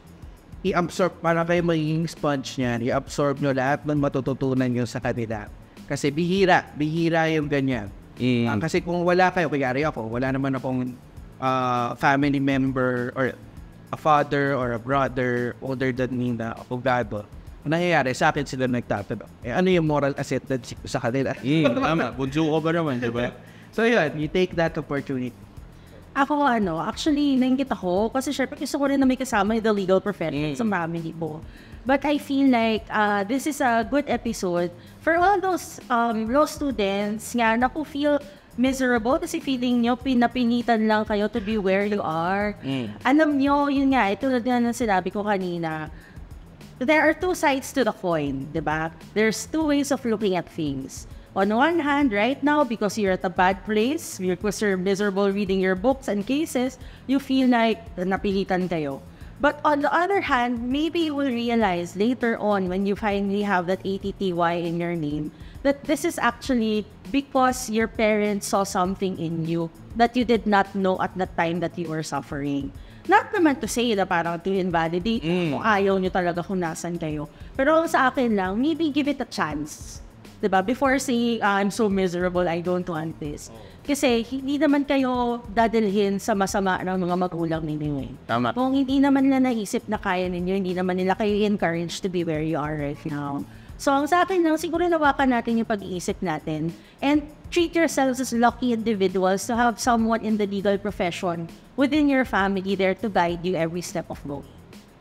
i-absorb, parang kayo magiging sponge niyan, i-absorb nyo lahat ng matututunan nyo sa kanila. Kasi bihira, bihira yung ganyan. Mm. Uh, kasi kung wala kayo, kaya ako, wala naman akong uh, family member or a father or a brother older than me na abogado, ang nangyayari sa akin sila nagtatanong, eh ano yung moral acceptance ko sa kanila? Mm, tama, bunso ko ba naman, di ba? so yun, you take that opportunity. Ako ano, actually, nangkit ako kasi syempre gusto ko rin na may kasama the legal profession mm. sa family ko. But I feel like uh, this is a good episode for all those um, law students nga na po feel miserable kasi feeling nyo pinapinitan lang kayo to be where you are. Mm. Alam nyo, yun nga, ito na na sinabi ko kanina, there are two sides to the coin, di ba? There's two ways of looking at things. On one hand, right now, because you're at a bad place, because you're miserable reading your books and cases, you feel like napilitan kayo. But on the other hand, maybe you will realize later on when you finally have that ATTY in your name that this is actually because your parents saw something in you that you did not know at the time that you were suffering. Not naman to say na parang to invalidate mm. kung ayaw nyo talaga kung nasan kayo. Pero sa akin lang, maybe give it a chance. ba diba? Before saying, ah, I'm so miserable, I don't want this. Oh. Kasi hindi naman kayo dadalhin sa masama ng mga magulang ninyo eh. Tama. Kung hindi naman na naisip na kaya ninyo, hindi naman nila kayo encouraged to be where you are right now. So ang sa akin lang, siguro nawakan natin yung pag-iisip natin. And treat yourselves as lucky individuals to have someone in the legal profession within your family there to guide you every step of the way.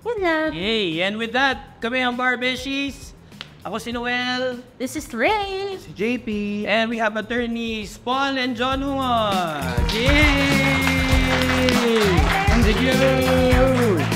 Yun lang. Yay! And with that, kami ang Barbeshies. Ako si Noel. This is Ray. Si JP. And we have attorneys Paul and John Hungon. Yay! Thank you!